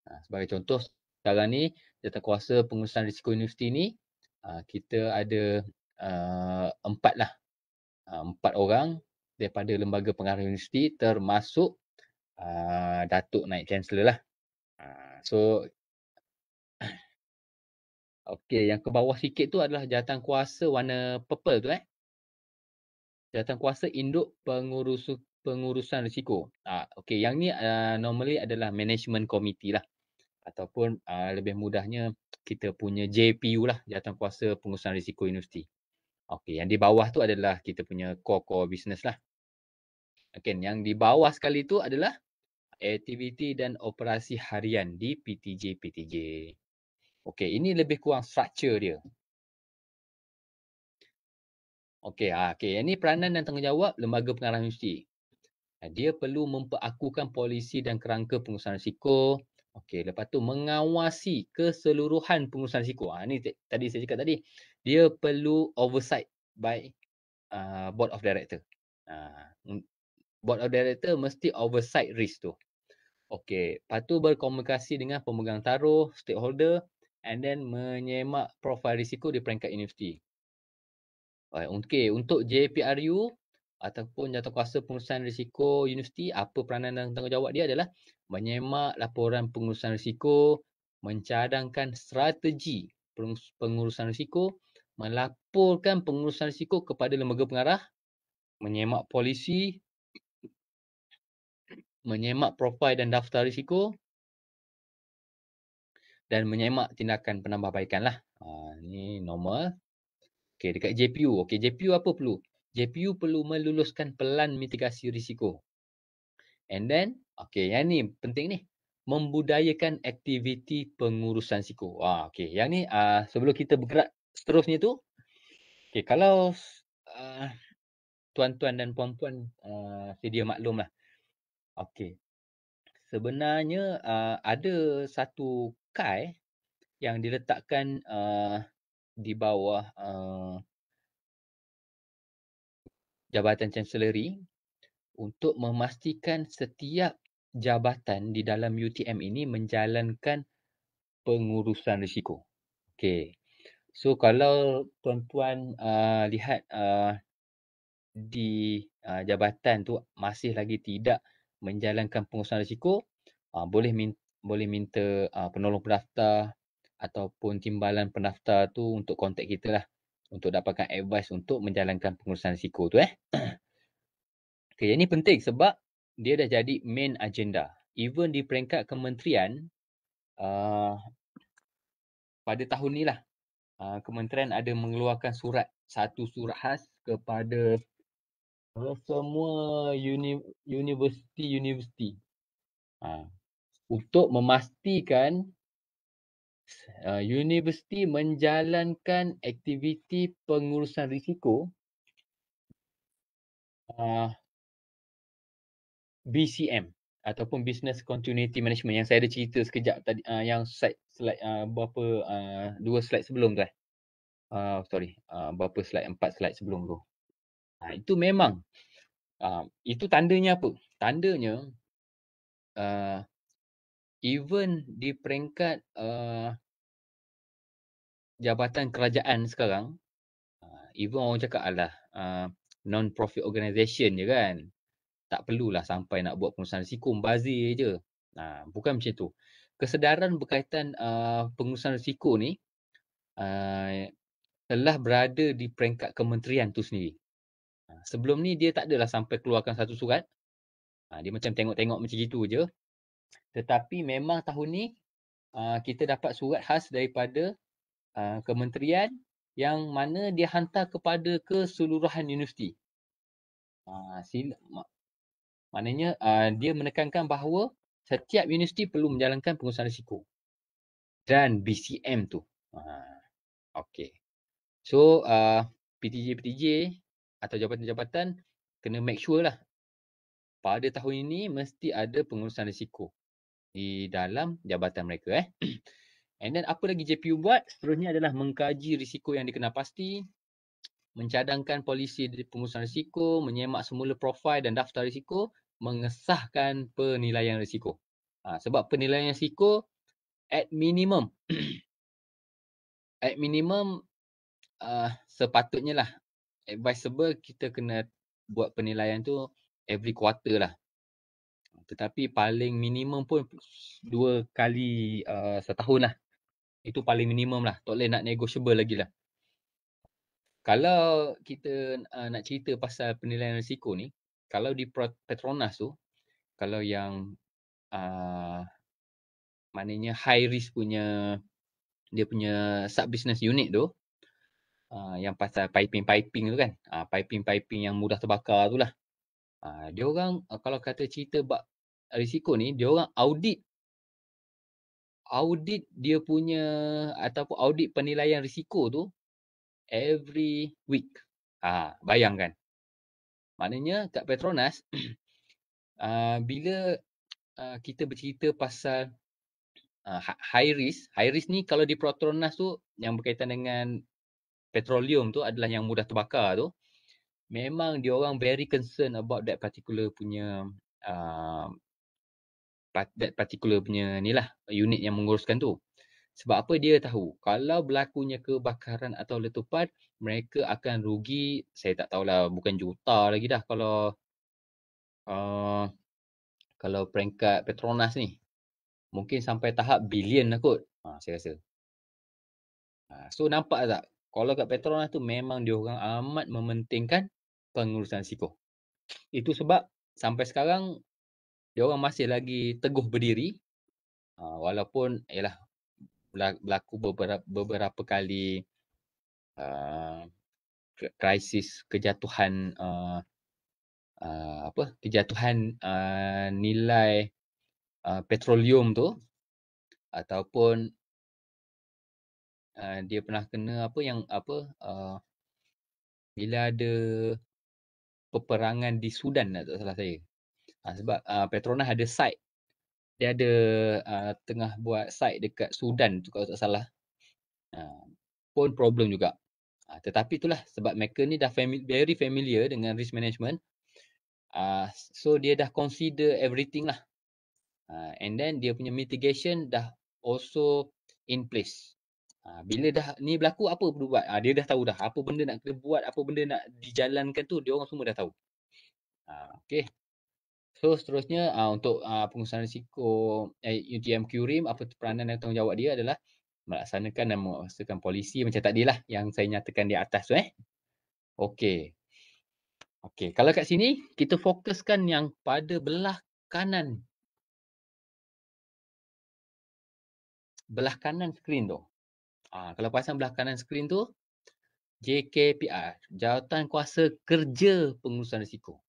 Uh, sebagai contoh, sekarang ni kuasa pengurusan risiko universiti ni uh, kita ada uh, empat lah. Uh, empat orang daripada lembaga pengarah universiti termasuk uh, Datuk Naik Chancellor lah. Uh, so, okay yang ke bawah sikit tu adalah kuasa warna purple tu eh jawatan kuasa induk pengurus pengurusan risiko. Ah okey yang ni uh, normally adalah management committee lah ataupun uh, lebih mudahnya kita punya JPU lah jawatan kuasa pengurusan risiko universiti. Okey yang di bawah tu adalah kita punya core core business lah. Okey yang di bawah sekali tu adalah aktiviti dan operasi harian di PTJ PTJ. Okey ini lebih kurang structure dia. Okey, ha, ah, okay. yang ini peranan dan tanggungjawab lembaga pengarah universiti. Dia perlu memperakukan polisi dan kerangka pengurusan risiko. Okey, lepas tu mengawasi keseluruhan pengurusan risiko. Ha, ah, ini tadi saya cakap tadi. Dia perlu oversight by uh, board of director. Uh, board of director mesti oversight risk tu. Okey, lepas tu berkomunikasi dengan pemegang taruh, stakeholder and then menyemak profil risiko di peringkat universiti. Okey, untuk, untuk JPRU ataupun jawatankuasa pengurusan risiko universiti, apa peranan dan tanggungjawab dia adalah menyemak laporan pengurusan risiko, mencadangkan strategi pengurusan risiko, melaporkan pengurusan risiko kepada lembaga pengarah, menyemak polisi, menyemak profil dan daftar risiko dan menyemak tindakan penambahbaikan lah. Ha, ini normal. Okey, dekat JPU. Okey, JPU apa perlu? JPU perlu meluluskan pelan mitigasi risiko. And then, okey, yang ni penting ni. Membudayakan aktiviti pengurusan risiko. Ah, okey, yang ni uh, sebelum kita bergerak seterusnya tu. Okey, kalau uh, tuan-tuan dan puan-puan uh, sedia maklum lah. Okey, sebenarnya uh, ada satu kai yang diletakkan uh, di bawah uh, Jabatan Chancellery untuk memastikan setiap jabatan di dalam UTM ini menjalankan pengurusan risiko. Okay. So kalau tuan-tuan uh, lihat uh, di uh, jabatan tu masih lagi tidak menjalankan pengurusan risiko, uh, boleh min- boleh minta uh, penolong pendaftar ataupun timbalan pendaftar tu untuk kontak kita lah untuk dapatkan advice untuk menjalankan pengurusan risiko tu eh. okay, yang penting sebab dia dah jadi main agenda. Even di peringkat kementerian, uh, pada tahun ni lah, uh, kementerian ada mengeluarkan surat, satu surat khas kepada uh, semua uni- universiti-universiti. Uh, untuk memastikan Uh, universiti menjalankan aktiviti pengurusan risiko uh, BCM ataupun Business Continuity Management yang saya ada cerita sekejap tadi uh, yang slide slide uh, berapa uh, dua slide sebelum tu eh. Uh, sorry, uh, berapa slide, empat slide sebelum tu. Uh, itu memang, uh, itu tandanya apa? Tandanya, uh, even di peringkat uh, jabatan kerajaan sekarang ah, even orang cakap alah uh, ah, non profit organisation je kan tak perlulah sampai nak buat pengurusan risiko membazir je nah bukan macam tu kesedaran berkaitan uh, pengurusan risiko ni uh, telah berada di peringkat kementerian tu sendiri sebelum ni dia tak adalah sampai keluarkan satu surat uh, dia macam tengok-tengok macam gitu je tetapi memang tahun ni uh, kita dapat surat khas daripada uh, kementerian yang mana dia hantar kepada keseluruhan universiti. Uh, ah, sila, maknanya uh, dia menekankan bahawa setiap universiti perlu menjalankan pengurusan risiko dan BCM tu. Uh, okay. So PTJ-PTJ uh, atau jabatan-jabatan kena make sure lah pada tahun ini mesti ada pengurusan risiko di dalam jabatan mereka. Eh. And then apa lagi JPU buat? Seterusnya adalah mengkaji risiko yang dikenal pasti, mencadangkan polisi pengurusan risiko, menyemak semula profil dan daftar risiko, mengesahkan penilaian risiko. Ha, sebab penilaian risiko at minimum, at minimum uh, sepatutnya lah advisable kita kena buat penilaian tu every quarter lah. Tetapi paling minimum pun dua kali uh, setahun lah. Itu paling minimum lah. Tak boleh nak negotiable lagi lah. Kalau kita uh, nak cerita pasal penilaian risiko ni, kalau di Petronas tu, kalau yang uh, maknanya high risk punya dia punya sub business unit tu, uh, yang pasal piping-piping tu kan, uh, piping-piping yang mudah terbakar tu lah. Uh, dia orang uh, kalau kata cerita risiko ni, dia orang audit audit dia punya ataupun audit penilaian risiko tu every week. Ha, bayangkan. Maknanya kat Petronas uh, bila uh, kita bercerita pasal uh, high risk, high risk ni kalau di Petronas tu yang berkaitan dengan petroleum tu adalah yang mudah terbakar tu memang dia orang very concern about that particular punya uh, that particular punya ni lah unit yang menguruskan tu. Sebab apa dia tahu kalau berlakunya kebakaran atau letupan mereka akan rugi saya tak tahulah bukan juta lagi dah kalau uh, kalau peringkat Petronas ni mungkin sampai tahap bilion lah kot ha, saya rasa. Ha, so nampak tak kalau kat Petronas tu memang dia orang amat mementingkan pengurusan siko. Itu sebab sampai sekarang dia orang masih lagi teguh berdiri uh, walaupun ialah berlaku beberapa, beberapa kali uh, krisis kejatuhan uh, uh, apa kejatuhan uh, nilai uh, petroleum tu ataupun uh, dia pernah kena apa yang apa uh, bila ada peperangan di Sudan tak salah saya Ha, sebab uh, Petronas ada site. Dia ada uh, tengah buat site dekat Sudan tu kalau tak salah. Uh, pun problem juga. Uh, tetapi itulah sebab mereka ni dah fami- very familiar dengan risk management. Uh, so dia dah consider everything lah. Uh, and then dia punya mitigation dah also in place. Uh, bila dah ni berlaku apa perlu buat? Uh, dia dah tahu dah apa benda nak kena buat, apa benda nak dijalankan tu dia orang semua dah tahu. Uh, okay. So seterusnya uh, untuk uh, ah, pengurusan risiko eh, UTM QRIM apa peranan dan tanggungjawab dia adalah melaksanakan dan menguasakan polisi macam tadi lah yang saya nyatakan di atas tu eh. okay. Okey, kalau kat sini kita fokuskan yang pada belah kanan. Belah kanan skrin tu. Ha, kalau pasang belah kanan skrin tu, JKPR, Jawatan Kuasa Kerja Pengurusan Risiko.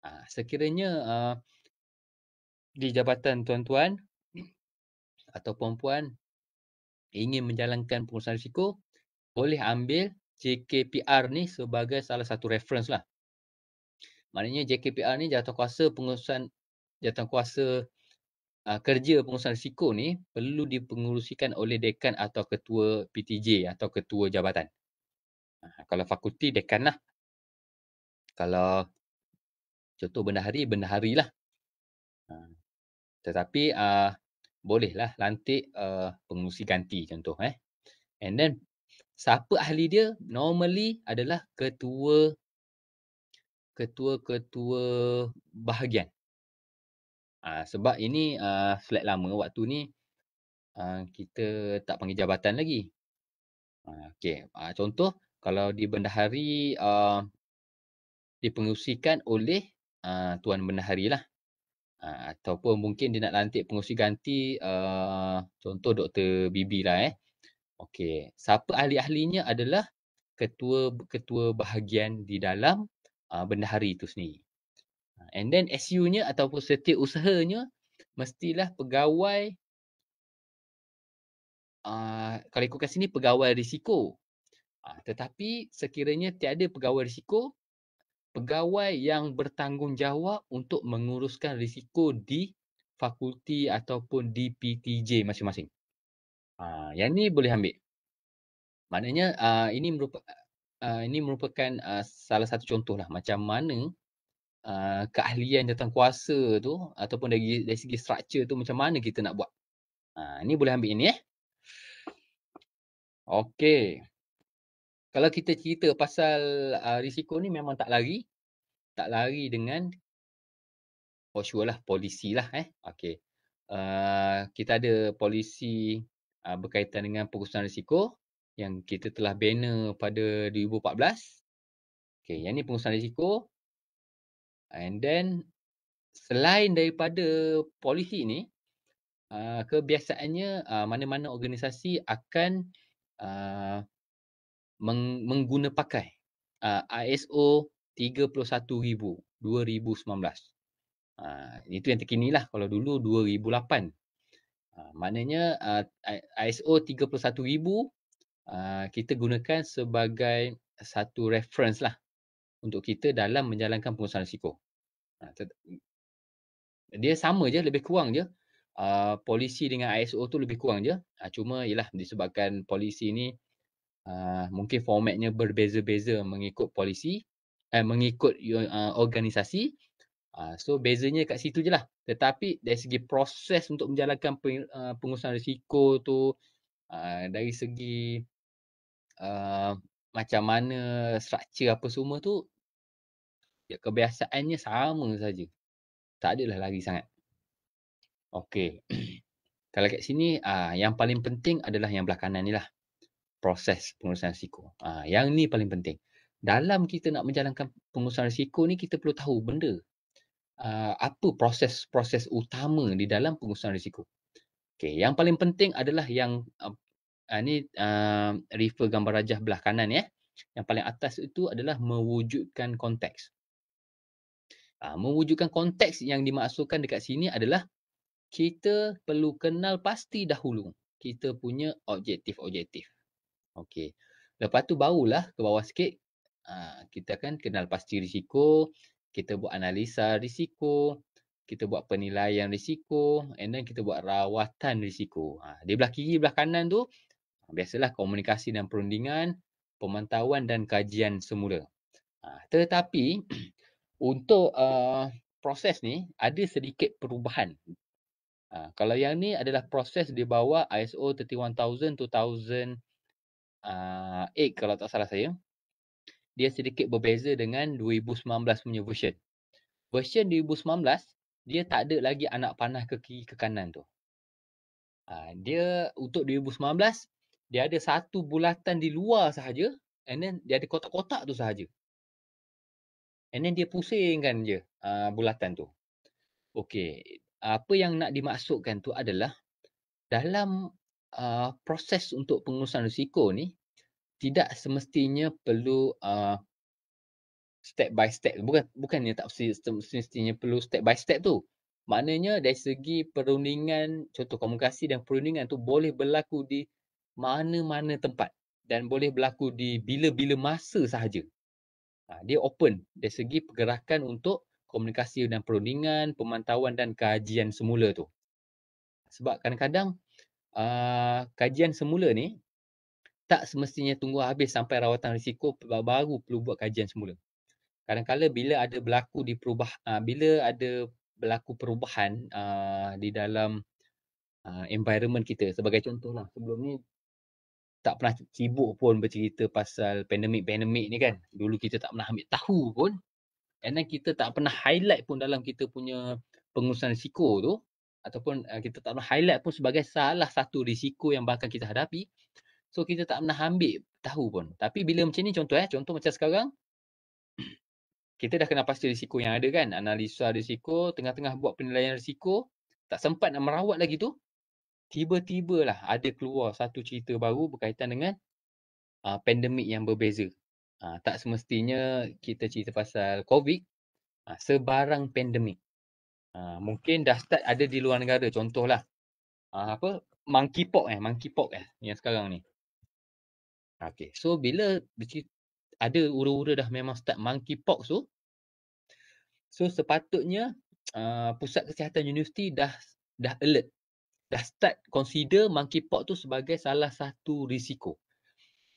Ah, sekiranya uh, di jabatan tuan-tuan atau puan-puan ingin menjalankan pengurusan risiko, boleh ambil JKPR ni sebagai salah satu reference lah. Maknanya JKPR ni jatuh kuasa pengurusan jatuh kuasa uh, kerja pengurusan risiko ni perlu dipengurusikan oleh dekan atau ketua PTJ atau ketua jabatan. Uh, kalau fakulti dekan lah. Kalau Contoh benda hari benda hari lah. Ha. Tetapi uh, bolehlah lantik uh, ah, pengurusi ganti contoh. Eh. And then siapa ahli dia normally adalah ketua ketua-ketua bahagian. Uh, sebab ini uh, flat lama waktu ni uh, kita tak panggil jabatan lagi. Uh, okay. uh, contoh kalau di bendahari uh, dipengerusikan oleh uh, Tuan Menahari lah. Uh, ataupun mungkin dia nak lantik pengurusi ganti uh, contoh Dr. Bibi lah eh. Okey, siapa ahli-ahlinya adalah ketua ketua bahagian di dalam uh, bendahari itu sendiri. Uh, and then SU-nya ataupun setiap usahanya mestilah pegawai uh, kalau ikutkan sini pegawai risiko. Uh, tetapi sekiranya tiada pegawai risiko, pegawai yang bertanggungjawab untuk menguruskan risiko di fakulti ataupun di PTJ masing-masing. Ha, yang ni boleh ambil. Maknanya uh, ini merupakan uh, ini merupakan uh, salah satu contoh lah. macam mana uh, keahlian jatuh kuasa tu ataupun dari, dari segi structure tu macam mana kita nak buat. Ha, ini boleh ambil ini eh. Okay kalau kita cerita pasal uh, risiko ni memang tak lari tak lari dengan for sure lah polisi lah eh okay. uh, kita ada polisi uh, berkaitan dengan pengurusan risiko yang kita telah bina pada 2014 Okay, yang ni pengurusan risiko and then selain daripada polisi ni uh, kebiasaannya uh, mana-mana organisasi akan uh, meng, mengguna pakai uh, ISO 31000 2019. Ha uh, itu yang terkini lah kalau dulu 2008. Uh, ah, maknanya uh, ISO 31000 uh, kita gunakan sebagai satu reference lah untuk kita dalam menjalankan pengurusan risiko. Ah, dia sama je lebih kurang je. Uh, polisi dengan ISO tu lebih kurang je. Uh, cuma ialah disebabkan polisi ni Ah, mungkin formatnya berbeza-beza mengikut polisi eh, mengikut uh, organisasi uh, so bezanya kat situ je lah tetapi dari segi proses untuk menjalankan peng, uh, pengurusan risiko tu uh, dari segi uh, macam mana struktur apa semua tu ya, kebiasaannya sama saja tak adalah lagi sangat Okey. Kalau kat sini ah yang paling penting adalah yang belakangan ni lah proses pengurusan risiko. Ha, yang ni paling penting. Dalam kita nak menjalankan pengurusan risiko ni, kita perlu tahu benda. Ha, apa proses-proses utama di dalam pengurusan risiko. Okay, yang paling penting adalah yang uh, ini uh, uh, refer gambar rajah belah kanan ya. Yang paling atas itu adalah mewujudkan konteks. Uh, mewujudkan konteks yang dimaksudkan dekat sini adalah kita perlu kenal pasti dahulu kita punya objektif-objektif. Okey. Lepas tu barulah ke bawah sikit ah, kita akan kenal pasti risiko, kita buat analisa risiko, kita buat penilaian risiko and then kita buat rawatan risiko. Ah, di belah kiri, belah kanan tu biasalah komunikasi dan perundingan, pemantauan dan kajian semula. Ah, tetapi untuk proses ni ada sedikit perubahan. Kalau yang ni adalah proses di bawah ISO 31000 2000 uh, ah, 8 eh, kalau tak salah saya dia sedikit berbeza dengan 2019 punya version version 2019 dia tak ada lagi anak panah ke kiri ke kanan tu uh, dia untuk 2019 dia ada satu bulatan di luar sahaja and then dia ada kotak-kotak tu sahaja and then dia pusingkan je uh, bulatan tu okey apa yang nak dimaksudkan tu adalah dalam uh, proses untuk pengurusan risiko ni tidak semestinya perlu uh, step by step bukan bukannya tak semestinya perlu step by step tu maknanya dari segi perundingan contoh komunikasi dan perundingan tu boleh berlaku di mana-mana tempat dan boleh berlaku di bila-bila masa sahaja uh, dia open dari segi pergerakan untuk komunikasi dan perundingan, pemantauan dan kajian semula tu. Sebab kadang-kadang uh, kajian semula ni tak semestinya tunggu habis sampai rawatan risiko baru perlu buat kajian semula. Kadang-kadang bila ada berlaku di perubah uh, bila ada berlaku perubahan uh, di dalam uh, environment kita sebagai contohlah sebelum ni tak pernah sibuk pun bercerita pasal pandemik-pandemik ni kan. Dulu kita tak pernah ambil tahu pun. And then kita tak pernah highlight pun dalam kita punya pengurusan risiko tu ataupun uh, kita tak pernah highlight pun sebagai salah satu risiko yang bakal kita hadapi. So kita tak pernah ambil tahu pun. Tapi bila macam ni contoh eh, contoh macam sekarang kita dah kena pasti risiko yang ada kan, analisa risiko, tengah-tengah buat penilaian risiko, tak sempat nak merawat lagi tu, tiba-tiba lah ada keluar satu cerita baru berkaitan dengan uh, pandemik yang berbeza. Uh, tak semestinya kita cerita pasal COVID, uh, sebarang pandemik. Uh, mungkin dah start ada di luar negara contohlah. Uh, apa? Monkeypox eh, monkeypox eh yang sekarang ni. Okay, so bila ada ura-ura dah memang start monkeypox tu, so sepatutnya uh, pusat kesihatan universiti dah dah alert. Dah start consider monkeypox tu sebagai salah satu risiko.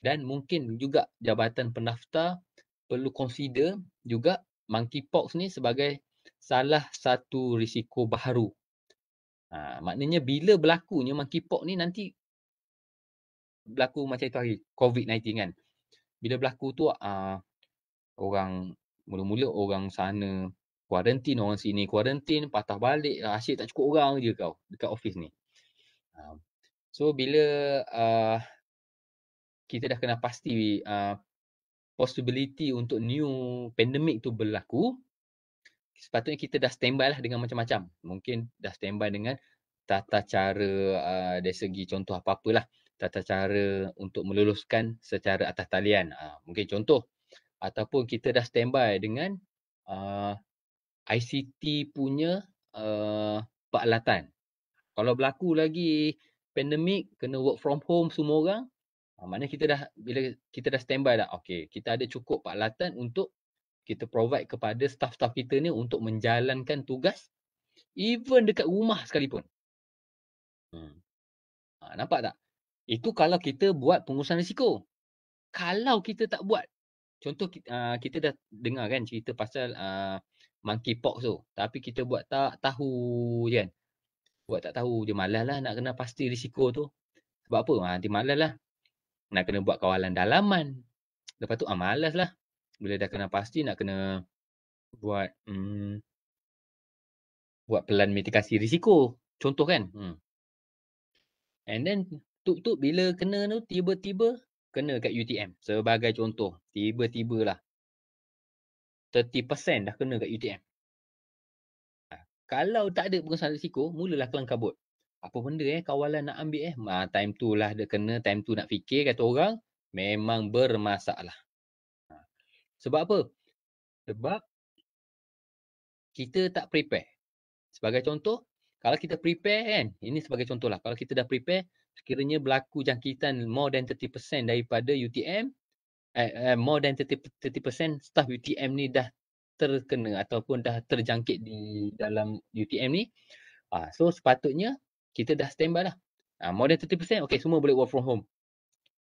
Dan mungkin juga jabatan pendaftar perlu consider juga monkeypox ni sebagai salah satu risiko baru. Ha, maknanya bila berlakunya monkeypox ni nanti berlaku macam itu hari COVID-19 kan. Bila berlaku tu uh, orang mula-mula orang sana kuarantin orang sini kuarantin patah balik ah, asyik tak cukup orang je kau dekat office ni. Uh, so bila uh, kita dah kena pasti uh, possibility untuk new pandemic tu berlaku sepatutnya kita dah standby lah dengan macam-macam. Mungkin dah standby dengan tata cara uh, dari segi contoh apa-apalah. Tata cara untuk meluluskan secara atas talian. Uh, mungkin contoh. Ataupun kita dah standby dengan uh, ah, ICT punya uh, peralatan. Kalau berlaku lagi pandemik, kena work from home semua orang. Uh, maknanya kita dah bila kita dah standby dah. Okay, kita ada cukup peralatan untuk kita provide kepada staff-staff kita ni untuk menjalankan tugas even dekat rumah sekalipun. Hmm. Ha, nampak tak? Itu kalau kita buat pengurusan risiko. Kalau kita tak buat. Contoh kita, uh, kita dah dengar kan cerita pasal uh, monkeypox tu. Tapi kita buat tak tahu je kan. Buat tak tahu je malas lah nak kena pasti risiko tu. Sebab apa? Ha, ah, nanti malas lah. Nak kena buat kawalan dalaman. Lepas tu ha, malas lah bila dah kena pasti nak kena buat hmm, buat pelan mitigasi risiko contoh kan hmm. and then tu tu bila kena tu tiba-tiba kena kat UTM sebagai contoh tiba-tiba lah 30% dah kena kat UTM ah, kalau tak ada pengurusan risiko mulalah kelang kabut apa benda eh kawalan nak ambil eh ha, time tu lah dia kena time tu nak fikir kata orang memang bermasalah sebab apa? Sebab kita tak prepare. Sebagai contoh, kalau kita prepare kan, ini sebagai contoh lah. Kalau kita dah prepare, sekiranya berlaku jangkitan more than 30% daripada UTM, eh, eh, more than 30%, 30% staff UTM ni dah terkena ataupun dah terjangkit di dalam UTM ni. Ah, so sepatutnya kita dah standby lah. Ah, more than 30%, okay semua boleh work from home.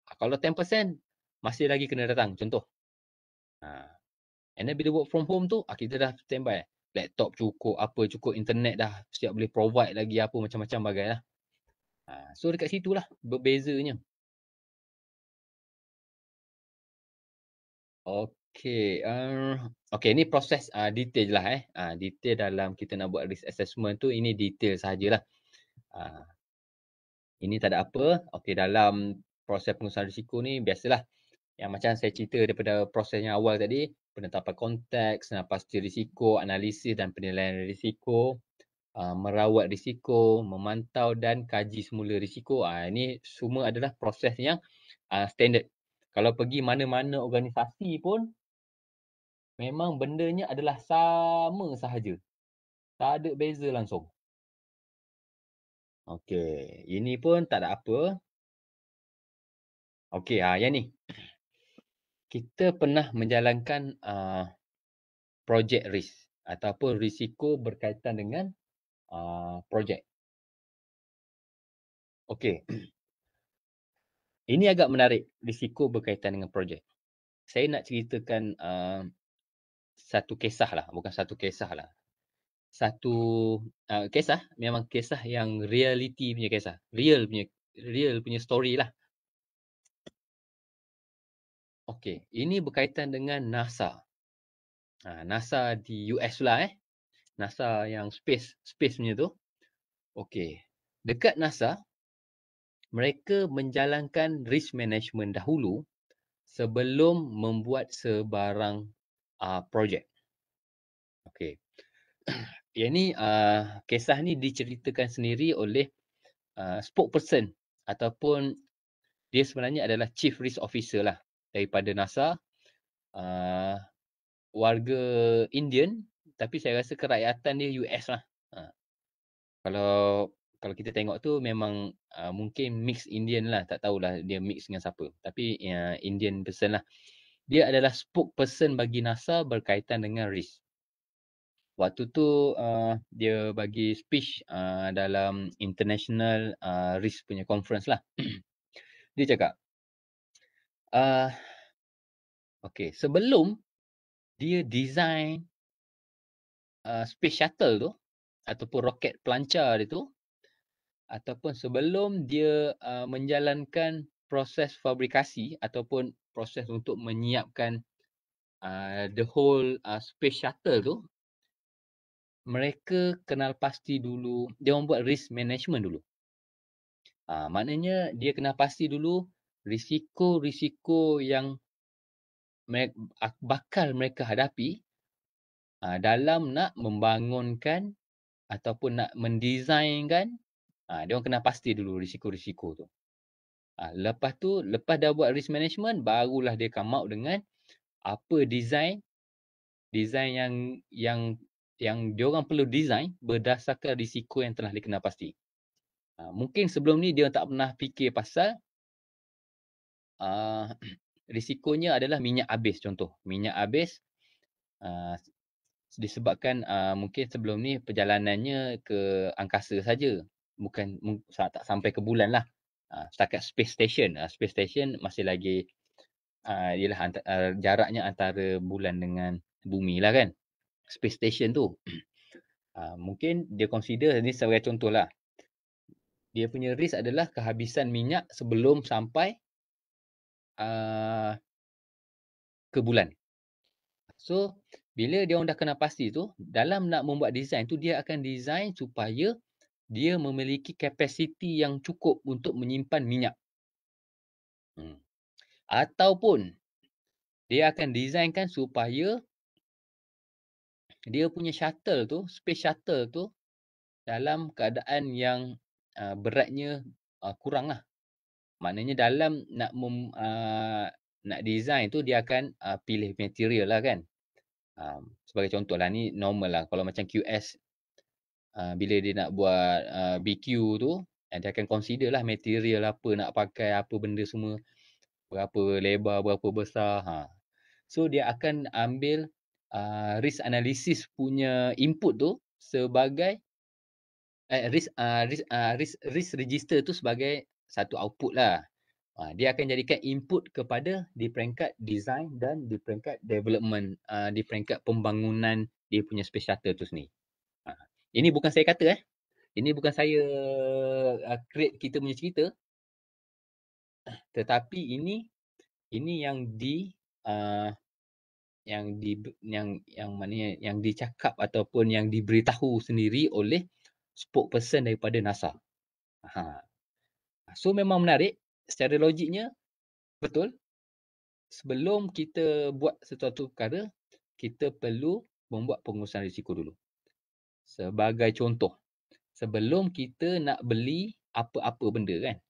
Ah, kalau 10%, masih lagi kena datang, contoh. Ha. And then bila work from home tu, ah, kita dah standby. Laptop cukup, apa cukup, internet dah setiap boleh provide lagi apa macam-macam bagai lah. Ha. So dekat situ lah berbezanya. Okay. Uh, okay, ni proses uh, detail lah eh. Uh, detail dalam kita nak buat risk assessment tu, ini detail sahajalah. Uh, ini tak ada apa. Okay, dalam proses pengusahaan risiko ni, biasalah yang macam saya cerita daripada proses yang awal tadi, penetapan konteks, pasti risiko, analisis dan penilaian risiko, uh, merawat risiko, memantau dan kaji semula risiko. Uh, ini semua adalah proses yang uh, standard. Kalau pergi mana-mana organisasi pun, memang bendanya adalah sama sahaja. Tak ada beza langsung. Okey, ini pun tak ada apa. Okey, ha, yang ni kita pernah menjalankan uh, ah, project risk ataupun risiko berkaitan dengan uh, ah, project. Okey. Ini agak menarik risiko berkaitan dengan projek. Saya nak ceritakan uh, satu kisah lah, bukan satu kisah lah. Satu uh, kisah, memang kisah yang reality punya kisah. Real punya real punya story lah. Okey, ini berkaitan dengan NASA. Ha, NASA di US lah eh. NASA yang space space punya tu. Okey. Dekat NASA mereka menjalankan risk management dahulu sebelum membuat sebarang uh, projek. Okey. yang ni uh, kisah ni diceritakan sendiri oleh uh, spokesperson ataupun dia sebenarnya adalah chief risk officer lah daripada NASA uh, warga Indian tapi saya rasa kerakyatan dia US lah. Uh, kalau kalau kita tengok tu memang uh, mungkin mix Indian lah tak tahulah dia mix dengan siapa tapi uh, Indian person lah. Dia adalah spokesperson bagi NASA berkaitan dengan risk. Waktu tu uh, dia bagi speech uh, dalam international uh, risk punya conference lah. dia cakap uh, okay sebelum dia design uh, space shuttle tu ataupun roket pelancar dia tu ataupun sebelum dia uh, menjalankan proses fabrikasi ataupun proses untuk menyiapkan uh, the whole uh, space shuttle tu mereka kenal pasti dulu dia orang buat risk management dulu uh, maknanya dia kenal pasti dulu risiko-risiko yang bakal mereka hadapi dalam nak membangunkan ataupun nak mendesainkan dia orang kena pasti dulu risiko-risiko tu. lepas tu lepas dah buat risk management barulah dia come out dengan apa design design yang yang yang dia orang perlu design berdasarkan risiko yang telah dikenal pasti. mungkin sebelum ni dia tak pernah fikir pasal Ah, risikonya adalah minyak habis contoh. Minyak habis uh, disebabkan uh, mungkin sebelum ni perjalanannya ke angkasa saja. Bukan tak sampai ke bulan lah. Uh, setakat space station. Uh, space station masih lagi uh, ialah antara, uh, jaraknya antara bulan dengan bumi lah kan. Space station tu. Uh, mungkin dia consider ni sebagai contoh lah. Dia punya risk adalah kehabisan minyak sebelum sampai Eh, ke bulan. So bila dia orang dah kena pasti tu dalam nak membuat design tu dia akan design supaya dia memiliki kapasiti yang cukup untuk menyimpan minyak. Hmm. Ataupun dia akan designkan supaya dia punya shuttle tu, space shuttle tu dalam keadaan yang uh, beratnya uh, lah maknanya dalam nak mem, uh, nak design tu dia akan uh, pilih material lah kan um, sebagai contoh lah ni normal lah kalau macam QS uh, bila dia nak buat uh, BQ tu dia akan consider lah material apa nak pakai apa benda semua berapa lebar berapa besar ha. so dia akan ambil uh, risk analysis punya input tu sebagai eh, risk, uh, risk, uh, risk, risk register tu sebagai satu output lah. Ha, dia akan jadikan input kepada di peringkat design dan di peringkat development, uh, di peringkat pembangunan dia punya space shuttle tu sendiri. Ha, ini bukan saya kata eh. Ini bukan saya uh, create kita punya cerita. Tetapi ini ini yang di uh, yang di yang yang mana yang dicakap ataupun yang diberitahu sendiri oleh spokesperson daripada NASA. Ha. So memang menarik secara logiknya betul. Sebelum kita buat sesuatu perkara, kita perlu membuat pengurusan risiko dulu. Sebagai contoh, sebelum kita nak beli apa-apa benda kan,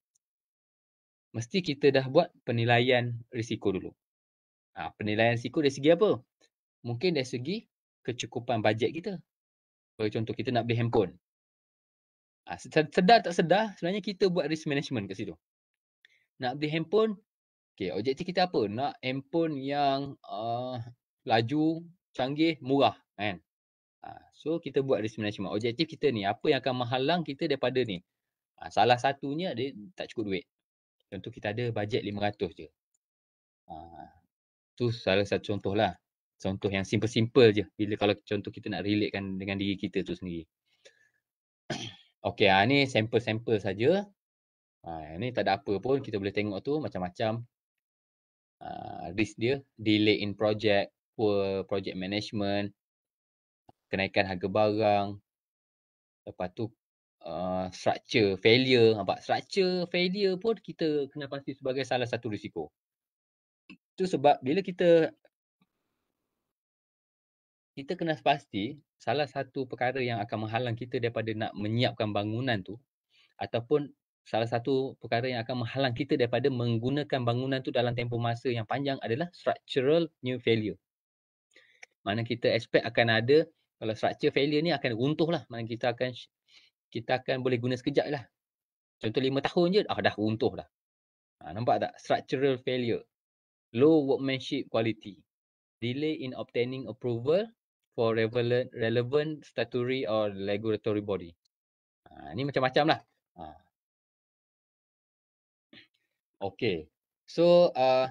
mesti kita dah buat penilaian risiko dulu. Ha, penilaian risiko dari segi apa? Mungkin dari segi kecukupan bajet kita. Sebagai contoh, kita nak beli handphone. Ha, sedar tak sedar, sebenarnya kita buat risk management kat situ. Nak beli handphone, okay, objektif kita apa? Nak handphone yang uh, laju, canggih, murah. Kan? Ha, so kita buat risk management. Objektif kita ni, apa yang akan menghalang kita daripada ni? Ha, salah satunya dia tak cukup duit. Contoh kita ada bajet RM500 je. Ha, tu salah satu contoh lah. Contoh yang simple-simple je. Bila kalau contoh kita nak relatekan dengan diri kita tu sendiri. Okey, ha, ni sampel-sampel saja. Ha, ah, ini tak ada apa pun. Kita boleh tengok tu macam-macam ha, risk dia. Delay in project, poor project management, kenaikan harga barang. Lepas tu uh, structure failure. Nampak? Structure failure pun kita kena pasti sebagai salah satu risiko. Itu sebab bila kita kita kena pasti salah satu perkara yang akan menghalang kita daripada nak menyiapkan bangunan tu ataupun salah satu perkara yang akan menghalang kita daripada menggunakan bangunan tu dalam tempoh masa yang panjang adalah structural new failure. Mana kita expect akan ada kalau structure failure ni akan runtuh lah. Mana kita akan kita akan boleh guna sekejap lah. Contoh lima tahun je, ah, dah runtuh lah. Ha, nampak tak? Structural failure. Low workmanship quality. Delay in obtaining approval for relevant, relevant statutory or regulatory body. Ha, ini macam-macam lah. Ha. Okay. So, uh,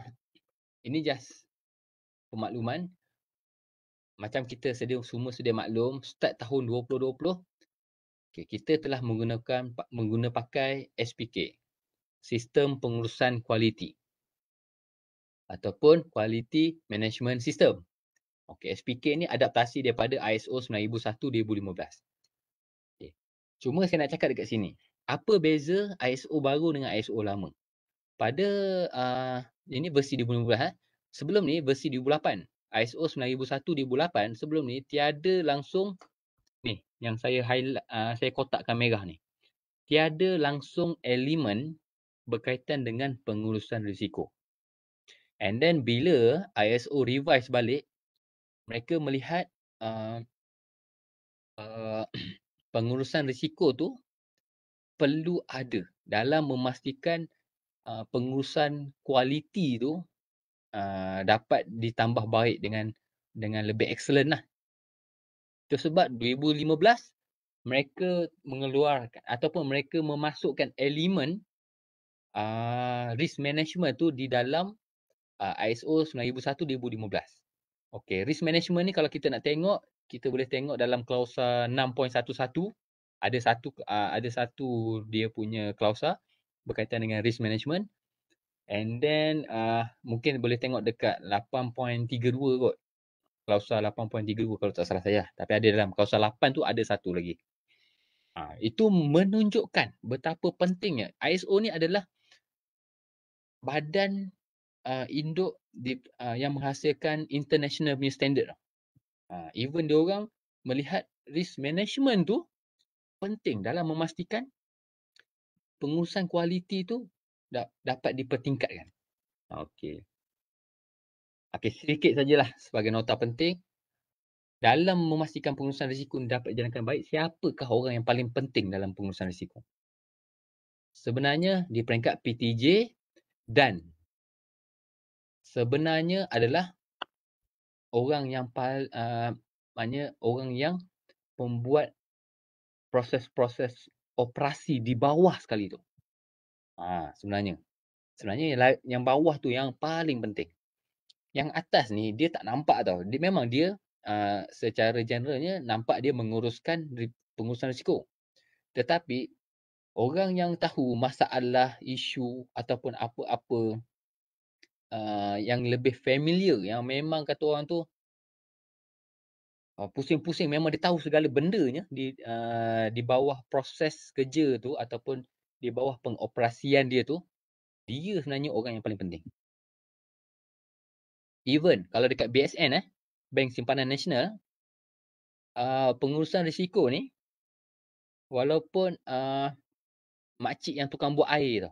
ini just pemakluman. Macam kita sedia, semua sudah maklum, start tahun 2020, okay, kita telah menggunakan pakai SPK, Sistem Pengurusan Kualiti ataupun Quality Management System. Okay, SPK ni adaptasi daripada ISO 9001-2015. Okay. Cuma saya nak cakap dekat sini, apa beza ISO baru dengan ISO lama? Pada uh, ini versi 2015, ha? Eh, sebelum ni versi 2008, ISO 9001-2008 sebelum ni tiada langsung ni yang saya highlight, uh, ah, saya kotakkan merah ni. Tiada langsung elemen berkaitan dengan pengurusan risiko. And then bila ISO revise balik mereka melihat uh, uh, pengurusan risiko tu perlu ada dalam memastikan uh, pengurusan kualiti tu uh, dapat ditambah baik dengan dengan lebih excellent lah. Itu sebab 2015 mereka mengeluarkan ataupun mereka memasukkan elemen uh, risk management tu di dalam uh, ISO 9001 2015. Okay, risk management ni kalau kita nak tengok, kita boleh tengok dalam klausa 6.11. Ada satu ah, ada satu dia punya klausa berkaitan dengan risk management. And then uh, mungkin boleh tengok dekat 8.32 kot. Klausa 8.32 kalau tak salah saya. Tapi ada dalam klausa 8 tu ada satu lagi. Ha, itu menunjukkan betapa pentingnya ISO ni adalah badan uh, induk di, uh, yang menghasilkan international punya standard. Uh, even dia orang melihat risk management tu penting dalam memastikan pengurusan kualiti tu da- dapat dipertingkatkan. Okey. Okey, sedikit sajalah sebagai nota penting. Dalam memastikan pengurusan risiko dapat dijalankan baik, siapakah orang yang paling penting dalam pengurusan risiko? Sebenarnya di peringkat PTJ dan sebenarnya adalah orang yang pal, uh, maknanya orang yang membuat proses-proses operasi di bawah sekali tu. Ha, sebenarnya. Sebenarnya yang bawah tu yang paling penting. Yang atas ni dia tak nampak tau. Dia memang dia uh, secara generalnya nampak dia menguruskan pengurusan risiko. Tetapi orang yang tahu masalah, isu ataupun apa-apa Uh, yang lebih familiar yang memang kata orang tu oh, pusing-pusing memang dia tahu segala bendanya di uh, di bawah proses kerja tu ataupun di bawah pengoperasian dia tu dia sebenarnya orang yang paling penting even kalau dekat BSN eh bank simpanan nasional uh, pengurusan risiko ni walaupun uh, makcik yang tukang buat air tu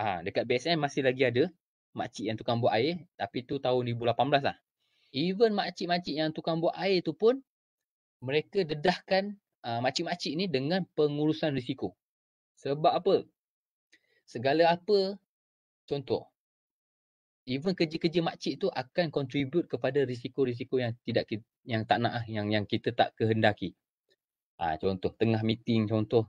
uh, dekat BSN masih lagi ada makcik yang tukang buat air tapi tu tahun 2018 lah. Even makcik-makcik yang tukang buat air tu pun mereka dedahkan uh, makcik-makcik ni dengan pengurusan risiko. Sebab apa? Segala apa contoh even kerja-kerja makcik tu akan contribute kepada risiko-risiko yang tidak yang tak nak lah, yang yang kita tak kehendaki. ha, contoh tengah meeting contoh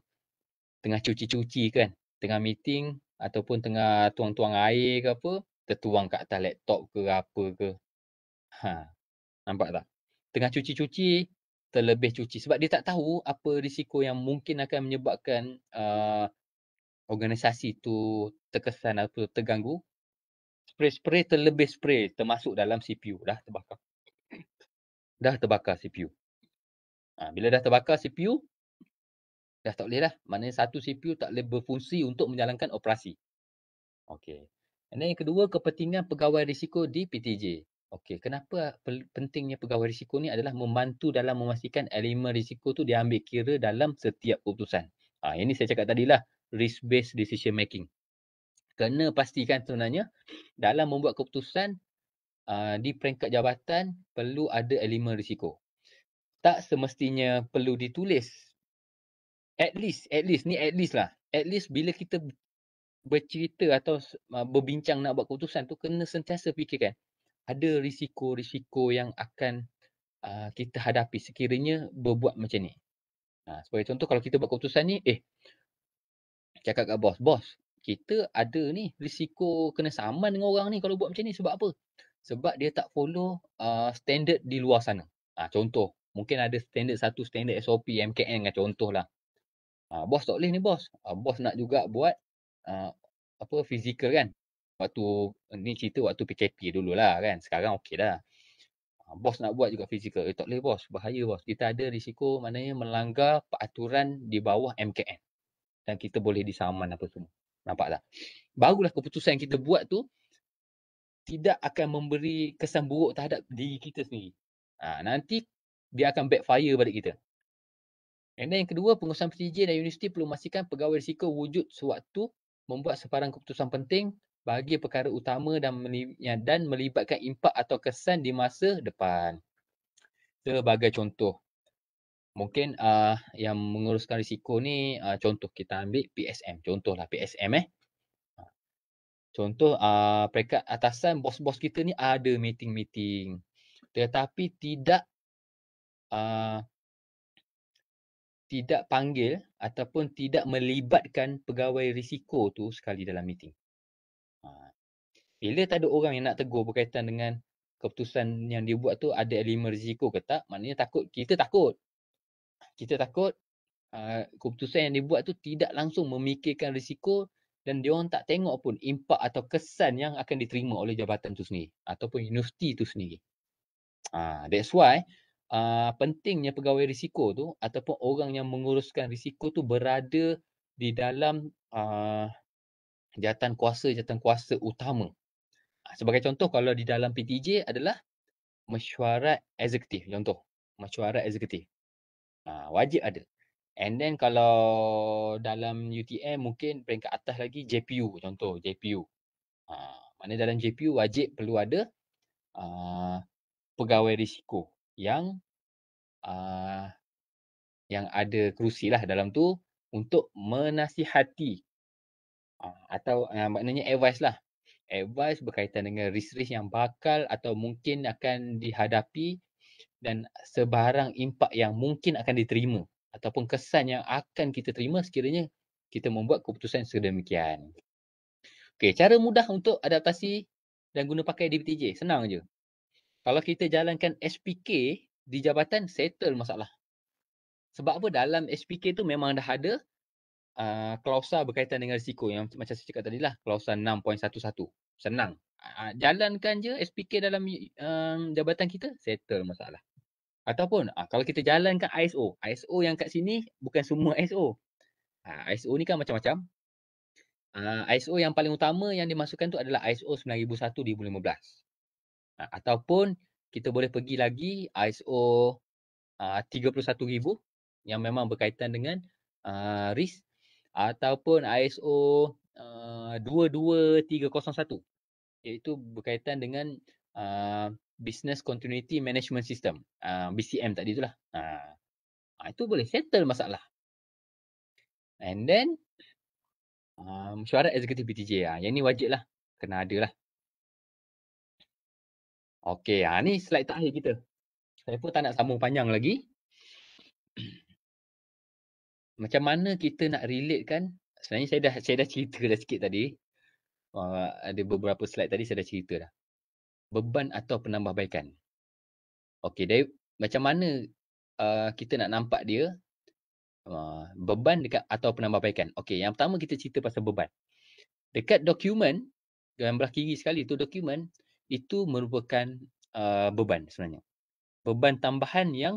tengah cuci-cuci kan, tengah meeting ataupun tengah tuang-tuang air ke apa, tertuang kat atas laptop ke apa ke. Ha. Nampak tak? Tengah cuci-cuci, terlebih cuci sebab dia tak tahu apa risiko yang mungkin akan menyebabkan uh, organisasi tu terkesan atau terganggu. Spray-spray terlebih spray termasuk dalam CPU dah terbakar. Dah terbakar CPU. Ha, bila dah terbakar CPU, dah tak boleh dah. Maknanya satu CPU tak boleh berfungsi untuk menjalankan operasi. Okey. And yang kedua, kepentingan pegawai risiko di PTJ. Okey, kenapa pentingnya pegawai risiko ni adalah membantu dalam memastikan elemen risiko tu diambil kira dalam setiap keputusan. ha, ini saya cakap tadilah, risk-based decision making. Kena pastikan sebenarnya dalam membuat keputusan uh, di peringkat jabatan perlu ada elemen risiko. Tak semestinya perlu ditulis. At least, at least, ni at least lah. At least bila kita bercerita atau uh, berbincang nak buat keputusan tu kena sentiasa fikirkan ada risiko-risiko yang akan uh, kita hadapi sekiranya berbuat macam ni. Ha, sebagai contoh kalau kita buat keputusan ni, eh cakap kat bos, bos kita ada ni risiko kena saman dengan orang ni kalau buat macam ni sebab apa? Sebab dia tak follow uh, standard di luar sana. Ha, contoh, mungkin ada standard satu, standard SOP, MKN kan contoh lah. Ha, bos tak boleh ni bos. Ha, bos nak juga buat uh, apa fizikal kan. Waktu ni cerita waktu PKP dulu lah kan. Sekarang okey dah. Uh, bos nak buat juga fizikal. Eh, tak boleh bos. Bahaya bos. Kita ada risiko maknanya melanggar peraturan di bawah MKN. Dan kita boleh disaman apa semua. Nampak tak? Barulah keputusan yang kita buat tu tidak akan memberi kesan buruk terhadap diri kita sendiri. Ha, nanti dia akan backfire pada kita. And yang kedua, pengurusan PTJ dan universiti perlu memastikan pegawai risiko wujud sewaktu membuat sebarang keputusan penting bagi perkara utama dan ya, dan melibatkan impak atau kesan di masa depan. Sebagai contoh, mungkin uh, yang menguruskan risiko ni uh, contoh kita ambil PSM, contohlah PSM eh. Contoh uh, peringkat atasan bos-bos kita ni ada meeting-meeting tetapi tidak uh, tidak panggil ataupun tidak melibatkan pegawai risiko tu sekali dalam meeting. Ha. Bila tak ada orang yang nak tegur berkaitan dengan keputusan yang dia buat tu ada elemen risiko ke tak, maknanya takut, kita takut. Kita takut uh, keputusan yang dia buat tu tidak langsung memikirkan risiko dan dia orang tak tengok pun impak atau kesan yang akan diterima oleh jabatan tu sendiri ataupun universiti tu sendiri. Ha, that's why uh, pentingnya pegawai risiko tu ataupun orang yang menguruskan risiko tu berada di dalam uh, jawatan kuasa jatan kuasa utama. Ah, sebagai contoh kalau di dalam PTJ adalah mesyuarat eksekutif contoh mesyuarat eksekutif. Uh, wajib ada. And then kalau dalam UTM mungkin peringkat atas lagi JPU contoh JPU. Ah mana dalam JPU wajib perlu ada uh, pegawai risiko yang uh, yang ada kerusi lah dalam tu untuk menasihati uh, atau uh, maknanya advice lah. Advice berkaitan dengan risk-risk yang bakal atau mungkin akan dihadapi dan sebarang impak yang mungkin akan diterima ataupun kesan yang akan kita terima sekiranya kita membuat keputusan sedemikian. Okey, cara mudah untuk adaptasi dan guna pakai DBTJ. Senang je kalau kita jalankan SPK di jabatan settle masalah. Sebab apa dalam SPK tu memang dah ada uh, klausa berkaitan dengan risiko yang macam saya cakap tadi lah klausa 6.11. Senang. Uh, jalankan je SPK dalam um, jabatan kita settle masalah. Ataupun uh, kalau kita jalankan ISO, ISO yang kat sini bukan semua ISO. Uh, ISO ni kan macam-macam. Uh, ISO yang paling utama yang dimasukkan tu adalah ISO 9001 2015 ataupun kita boleh pergi lagi ISO uh, 31000 yang memang berkaitan dengan uh, risk ataupun ISO uh, 22301 iaitu berkaitan dengan uh, business continuity management system uh, BCM tadi itulah uh, itu boleh settle masalah and then uh, mesyuarat eksekutif BTJ uh, yang ni wajib lah kena ada lah Okey, ha, ni slide terakhir kita. Saya pun tak nak sambung panjang lagi. Macam mana kita nak relate kan? Sebenarnya saya dah saya dah cerita dah sikit tadi. Uh, ada beberapa slide tadi saya dah cerita dah. Beban atau penambahbaikan. Okey, dari macam mana uh, kita nak nampak dia? Uh, beban dekat atau penambahbaikan. Okey, yang pertama kita cerita pasal beban. Dekat dokumen, gambar kiri sekali tu dokumen, itu merupakan uh, beban sebenarnya. Beban tambahan yang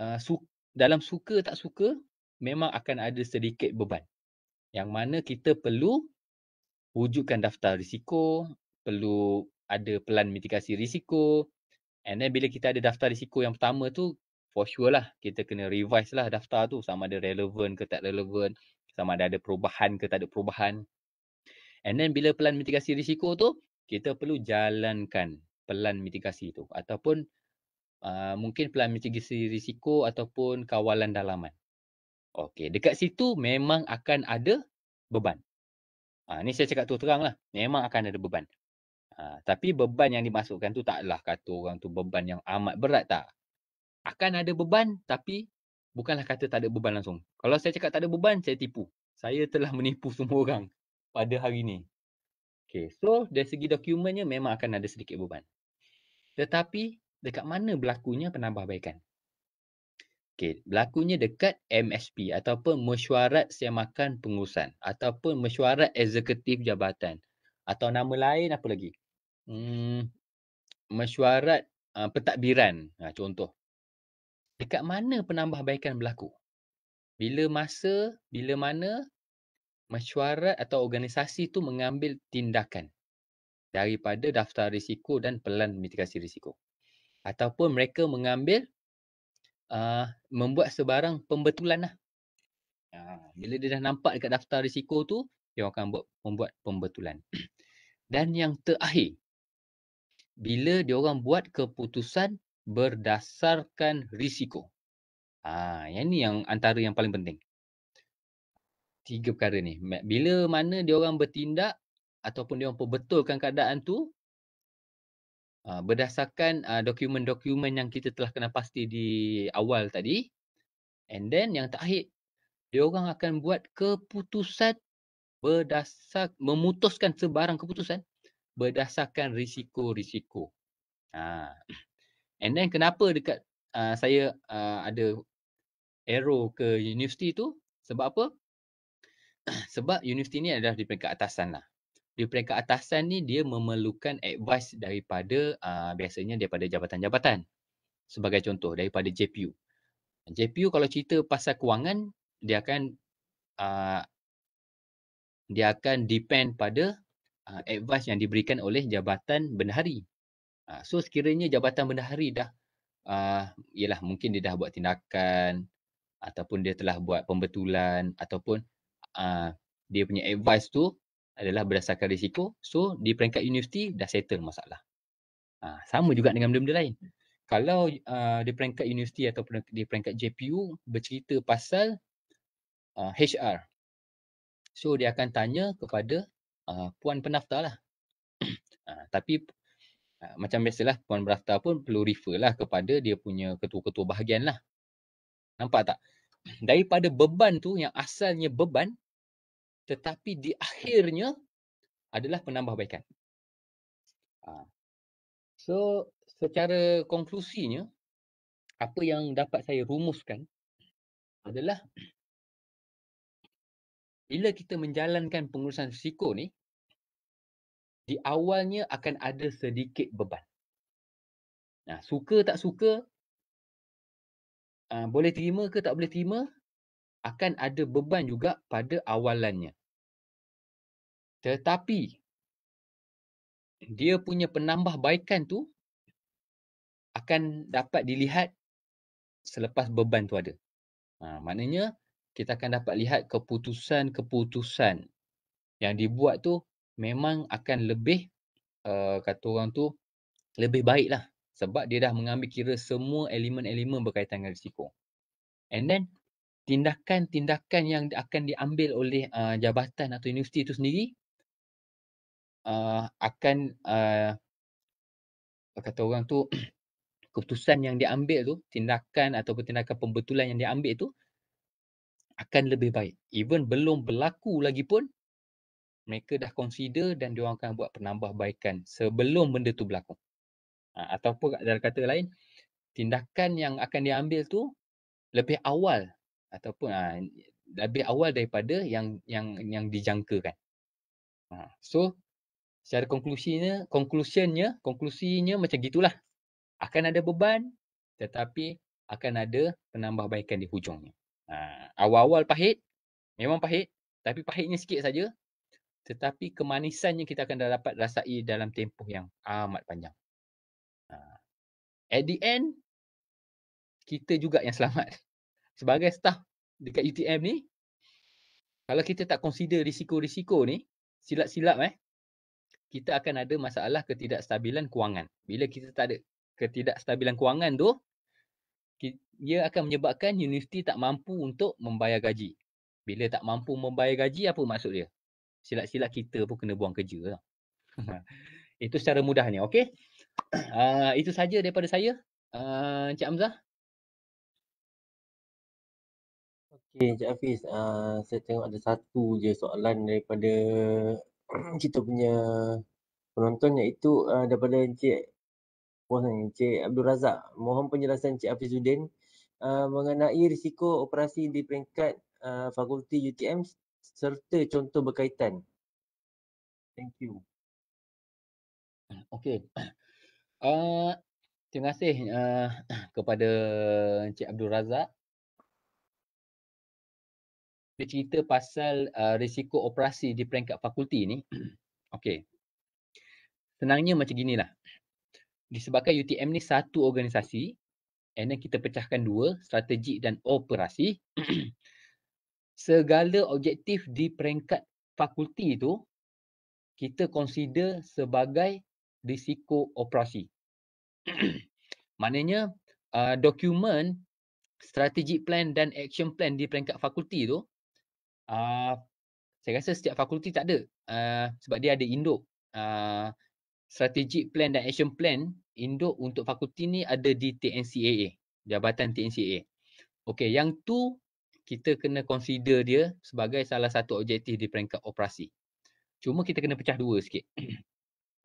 uh, su- dalam suka tak suka memang akan ada sedikit beban. Yang mana kita perlu wujudkan daftar risiko, perlu ada pelan mitigasi risiko. And then bila kita ada daftar risiko yang pertama tu, for sure lah kita kena revise lah daftar tu sama ada relevan ke tak relevan, sama ada ada perubahan ke tak ada perubahan. And then bila pelan mitigasi risiko tu, kita perlu jalankan pelan mitigasi itu ataupun uh, mungkin pelan mitigasi risiko ataupun kawalan dalaman. Okey, dekat situ memang akan ada beban. Ah, ni saya cakap tu terang lah. Memang akan ada beban. Uh, tapi beban yang dimasukkan tu taklah kata orang tu beban yang amat berat tak. Akan ada beban tapi bukanlah kata tak ada beban langsung. Kalau saya cakap tak ada beban, saya tipu. Saya telah menipu semua orang pada hari ni. Okay, so dari segi dokumennya memang akan ada sedikit beban. Tetapi dekat mana berlakunya penambahbaikan? Okay, berlakunya dekat MSP ataupun mesyuarat semakan pengurusan ataupun mesyuarat eksekutif jabatan atau nama lain apa lagi? Hmm, mesyuarat uh, pentadbiran ha, contoh. Dekat mana penambahbaikan berlaku? Bila masa, bila mana, mesyuarat atau organisasi itu mengambil tindakan daripada daftar risiko dan pelan mitigasi risiko ataupun mereka mengambil uh, membuat sebarang pembetulan lah. Ah, bila dia dah nampak dekat daftar risiko tu dia akan buat membuat pembetulan dan yang terakhir bila dia orang buat keputusan berdasarkan risiko ah yang ni yang antara yang paling penting tiga perkara ni. Bila mana dia orang bertindak ataupun dia orang perbetulkan keadaan tu uh, berdasarkan uh, dokumen-dokumen yang kita telah kena pasti di awal tadi. And then yang terakhir, dia orang akan buat keputusan berdasar memutuskan sebarang keputusan berdasarkan risiko-risiko. Ha. And then kenapa dekat uh, saya uh, ada arrow ke universiti tu? Sebab apa? sebab universiti ni adalah di peringkat atasan lah. Di peringkat atasan ni dia memerlukan advice daripada uh, biasanya daripada jabatan-jabatan. Sebagai contoh daripada JPU. JPU kalau cerita pasal kewangan dia akan uh, dia akan depend pada uh, advice yang diberikan oleh jabatan bendahari. Uh, so sekiranya jabatan bendahari dah uh, yalah mungkin dia dah buat tindakan ataupun dia telah buat pembetulan ataupun Ah, dia punya advice tu adalah berdasarkan risiko. So di peringkat universiti dah settle masalah. Ha, sama juga dengan benda-benda lain. Kalau uh, di peringkat universiti atau di peringkat JPU bercerita pasal uh, HR. So dia akan tanya kepada uh, puan pendaftar lah. uh, tapi uh, macam biasalah puan pendaftar pun perlu refer lah kepada dia punya ketua-ketua bahagian lah. Nampak tak? Daripada beban tu yang asalnya beban tetapi di akhirnya adalah penambahbaikan. Ha. So secara konklusinya apa yang dapat saya rumuskan adalah bila kita menjalankan pengurusan risiko ni di awalnya akan ada sedikit beban. Nah, suka tak suka Uh, boleh terima ke tak boleh terima akan ada beban juga pada awalannya. Tetapi dia punya penambah baikan tu akan dapat dilihat selepas beban tu ada. Ha, maknanya kita akan dapat lihat keputusan-keputusan yang dibuat tu memang akan lebih uh, kata orang tu lebih baiklah sebab dia dah mengambil kira semua elemen-elemen berkaitan dengan risiko. And then tindakan-tindakan yang akan diambil oleh uh, jabatan atau universiti itu sendiri uh, akan uh, kata orang tu keputusan yang diambil tu tindakan atau tindakan pembetulan yang diambil tu akan lebih baik even belum berlaku lagi pun mereka dah consider dan dia akan buat penambahbaikan sebelum benda tu berlaku ha, ataupun dalam kata lain tindakan yang akan diambil tu lebih awal ataupun ha, lebih awal daripada yang yang yang dijangkakan. Ha, so secara konklusinya, conclusionnya, konklusinya macam gitulah. Akan ada beban tetapi akan ada penambahbaikan di hujungnya. Ha, awal-awal pahit, memang pahit tapi pahitnya sikit saja tetapi kemanisannya kita akan dapat rasai dalam tempoh yang amat panjang. Ha, at the end kita juga yang selamat sebagai staff dekat UTM ni kalau kita tak consider risiko-risiko ni silap-silap eh kita akan ada masalah ketidakstabilan kewangan. Bila kita tak ada ketidakstabilan kewangan tu ia akan menyebabkan universiti tak mampu untuk membayar gaji. Bila tak mampu membayar gaji apa maksud dia? Silap-silap kita pun kena buang kerja lah. Itu secara mudahnya okey. Uh, itu saja daripada saya. Uh, Encik Hamzah. Okay, Encik Hafiz, uh, saya tengok ada satu je soalan daripada kita punya penonton iaitu uh, daripada Encik Mohon Encik Abdul Razak. Mohon penjelasan Encik Hafizuddin uh, ah, mengenai risiko operasi di peringkat uh, fakulti UTM serta contoh berkaitan. Thank you. Okay. Uh, terima kasih uh, kepada Encik Abdul Razak dia cerita pasal uh, risiko operasi di peringkat fakulti ni. Okey. Senangnya macam ginilah. Disebabkan UTM ni satu organisasi and then kita pecahkan dua, strategi dan operasi. Segala objektif di peringkat fakulti itu kita consider sebagai risiko operasi. Maknanya uh, dokumen strategic plan dan action plan di peringkat fakulti tu uh, saya rasa setiap fakulti tak ada uh, sebab dia ada induk uh, strategic plan dan action plan induk untuk fakulti ni ada di TNCAA jabatan TNCAA Okay yang tu kita kena consider dia sebagai salah satu objektif di peringkat operasi cuma kita kena pecah dua sikit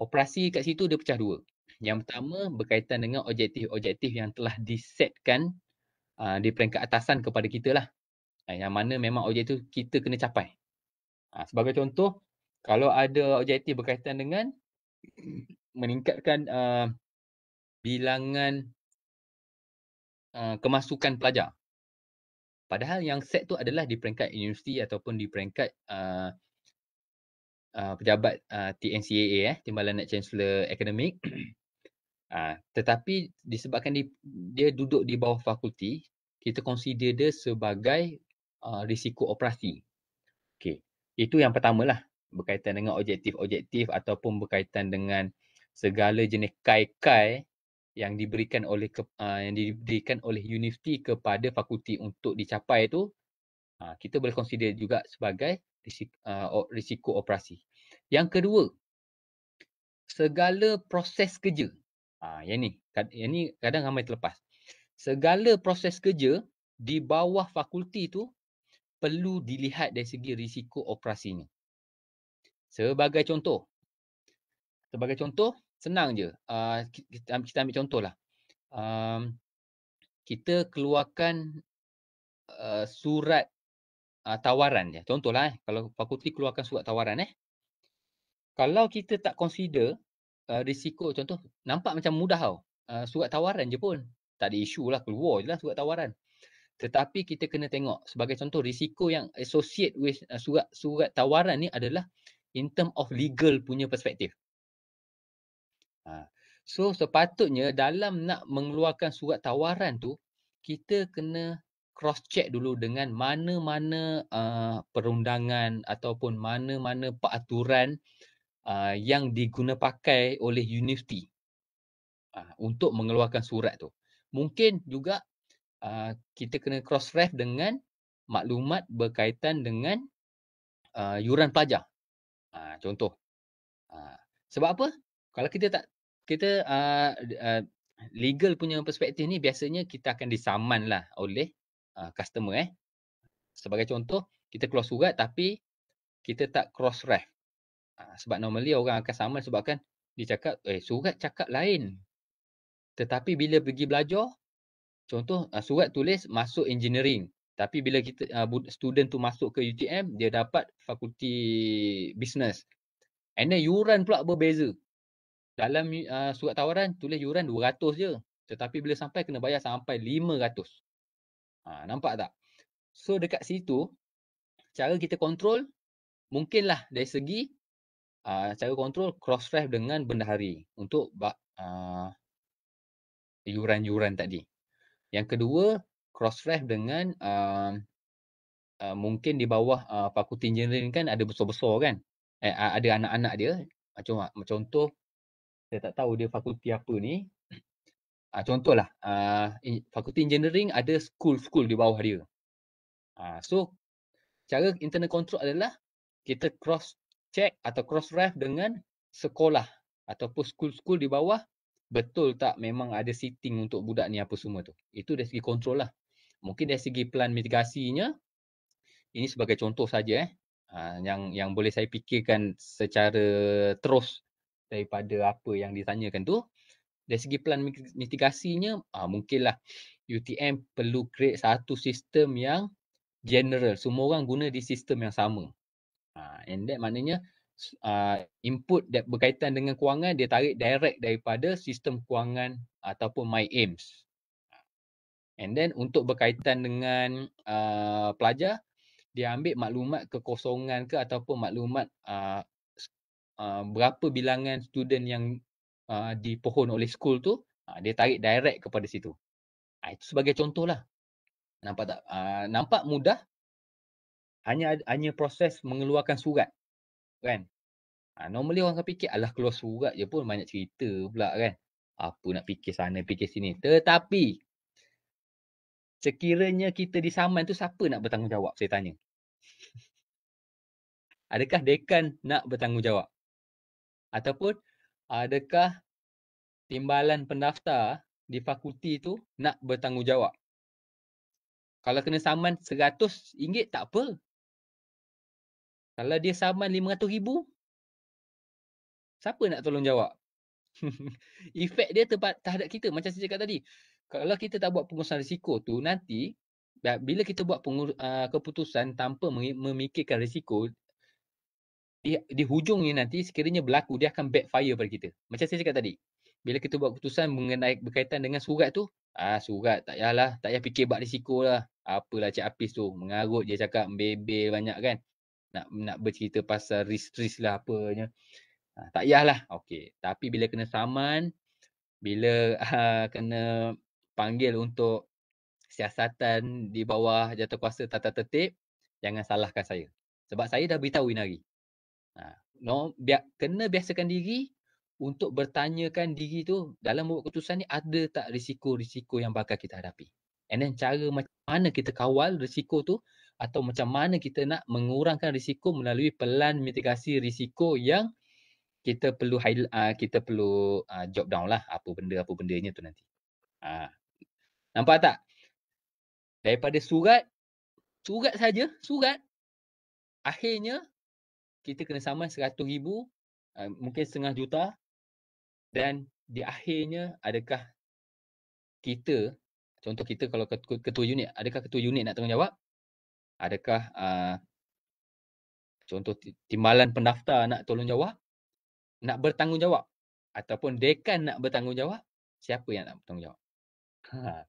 operasi kat situ dia pecah dua yang pertama berkaitan dengan objektif-objektif yang telah disetkan uh, di peringkat atasan kepada kita lah yang mana memang objektif kita kena capai. Ha, sebagai contoh, kalau ada objektif berkaitan dengan meningkatkan uh, bilangan uh, kemasukan pelajar. Padahal yang set tu adalah di peringkat universiti ataupun di peringkat uh, uh, pejabat uh, TNCAA, eh, Timbalan Net Chancellor Academic. uh, tetapi disebabkan di, dia duduk di bawah fakulti, kita consider dia sebagai Uh, risiko operasi. Okey, itu yang pertama lah berkaitan dengan objektif-objektif ataupun berkaitan dengan segala jenis kai-kai yang diberikan oleh ke, uh, yang diberikan oleh universiti kepada fakulti untuk dicapai itu uh, kita boleh consider juga sebagai risiko, uh, risiko operasi. Yang kedua, segala proses kerja. Ah uh, yang ni, yang ni kadang ramai terlepas. Segala proses kerja di bawah fakulti itu perlu dilihat dari segi risiko operasinya. Sebagai contoh, sebagai contoh, senang je. Uh, kita, kita ambil contoh lah. Um, kita keluarkan uh, surat uh, tawaran je. Contoh lah eh. Kalau fakulti keluarkan surat tawaran eh. Kalau kita tak consider uh, risiko contoh, nampak macam mudah tau. Uh, surat tawaran je pun. Tak ada isu lah. Keluar je lah surat tawaran. Tetapi kita kena tengok sebagai contoh risiko yang associate with surat-surat uh, tawaran ni adalah in term of legal punya perspektif. Ha. So sepatutnya dalam nak mengeluarkan surat tawaran tu kita kena cross check dulu dengan mana-mana uh, perundangan ataupun mana-mana peraturan uh, yang pakai oleh universiti uh, untuk mengeluarkan surat tu. Mungkin juga uh, kita kena cross ref dengan maklumat berkaitan dengan uh, yuran pelajar. Uh, contoh. Uh, sebab apa? Kalau kita tak kita uh, uh, legal punya perspektif ni biasanya kita akan disaman lah oleh uh, customer eh. Sebagai contoh, kita keluar surat tapi kita tak cross ref. Uh, sebab normally orang akan saman sebab kan dia cakap eh surat cakap lain. Tetapi bila pergi belajar, contoh uh, surat tulis masuk engineering tapi bila kita uh, student tu masuk ke UTM dia dapat fakulti business and then yuran pula berbeza dalam uh, surat tawaran tulis yuran 200 je tetapi bila sampai kena bayar sampai 500 uh, nampak tak so dekat situ cara kita kontrol mungkinlah dari segi uh, cara kontrol cross-ref dengan benda hari untuk uh, yuran-yuran tadi. Yang kedua, cross-ref dengan uh, uh, mungkin di bawah uh, fakulti engineering kan ada besar-besar kan. Eh, ada anak-anak dia. Ah, macam, macam contoh, saya tak tahu dia fakulti apa ni. Uh, contohlah, uh, fakulti engineering ada school-school di bawah dia. Uh, so, cara internal control adalah kita cross-check atau cross-ref dengan sekolah ataupun school-school di bawah betul tak memang ada seating untuk budak ni apa semua tu. Itu dari segi kontrol lah. Mungkin dari segi plan mitigasinya, ini sebagai contoh saja eh. Ha, yang yang boleh saya fikirkan secara terus daripada apa yang ditanyakan tu. Dari segi plan mitigasinya, ha, mungkinlah UTM perlu create satu sistem yang general. Semua orang guna di sistem yang sama. Ha, and that maknanya uh, input that berkaitan dengan kewangan dia tarik direct daripada sistem kewangan ataupun my aims and then untuk berkaitan dengan uh, pelajar dia ambil maklumat kekosongan ke ataupun maklumat uh, uh, berapa bilangan student yang uh, dipohon oleh school tu uh, dia tarik direct kepada situ uh, itu sebagai contohlah nampak tak uh, nampak mudah hanya hanya proses mengeluarkan surat kan. Ha, normally orang akan fikir alah keluar surat je pun banyak cerita pula kan. Apa nak fikir sana, fikir sini. Tetapi sekiranya kita disaman tu siapa nak bertanggungjawab saya tanya. Adakah dekan nak bertanggungjawab? Ataupun adakah timbalan pendaftar di fakulti tu nak bertanggungjawab? Kalau kena saman RM100 tak apa. Kalau dia saman RM500,000, siapa nak tolong jawab? Efek dia tempat terhadap kita. Macam saya cakap tadi, kalau kita tak buat pengurusan risiko tu, nanti bila kita buat pengur- uh, keputusan tanpa memikirkan risiko, di, di hujung ni nanti sekiranya berlaku, dia akan backfire pada kita. Macam saya cakap tadi, bila kita buat keputusan mengenai berkaitan dengan surat tu, ah surat tak yalah tak payah fikir bab risiko lah. Apalah Cik Apis tu, mengarut dia cakap, bebel banyak kan nak nak bercerita pasal risk-risk lah apanya. Ha, tak payahlah. Okey. Tapi bila kena saman, bila uh, kena panggil untuk siasatan di bawah jatuh jawatankuasa tata tertib, jangan salahkan saya. Sebab saya dah beritahu Inari. Ha, no, bi- kena biasakan diri untuk bertanyakan diri tu dalam buat keputusan ni ada tak risiko-risiko yang bakal kita hadapi. And then cara macam mana kita kawal risiko tu atau macam mana kita nak mengurangkan risiko melalui pelan mitigasi risiko yang kita perlu uh, kita perlu uh, ah, job down lah apa benda apa bendanya tu nanti. Uh. Nampak tak? Daripada surat surat saja, surat akhirnya kita kena saman 100,000 uh, mungkin setengah juta dan di akhirnya adakah kita contoh kita kalau ketua unit adakah ketua unit nak tanggungjawab adakah uh, contoh timbalan pendaftar nak tolong jawab nak bertanggungjawab ataupun dekan nak bertanggungjawab siapa yang nak bertanggungjawab ha.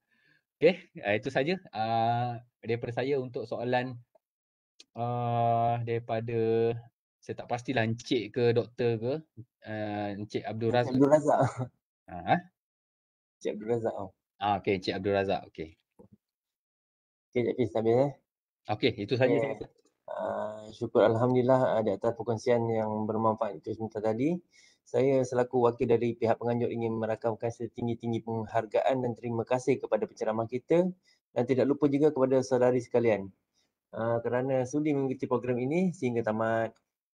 okey ah, itu saja uh, daripada saya untuk soalan uh, daripada saya tak pastilah encik ke doktor ke uh, encik Abdul Razak Abdul Razak ha Encik Abdul Razak. Oh. Ah, okey, Encik Abdul Razak. Okey. Okey, jap, kita habis eh. Okey, itu sahaja. Okay. Uh, ah, syukur Alhamdulillah uh, di atas perkongsian yang bermanfaat itu sebentar tadi. Saya selaku wakil dari pihak penganjur ingin merakamkan setinggi-tinggi penghargaan dan terima kasih kepada penceramah kita dan tidak lupa juga kepada saudari sekalian uh, kerana sudi mengikuti program ini sehingga tamat.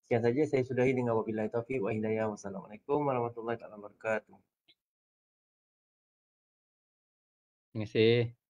Sekian saja saya sudahi dengan wabillahi taufiq wa hidayah. Wassalamualaikum warahmatullahi wabarakatuh. Terima kasih.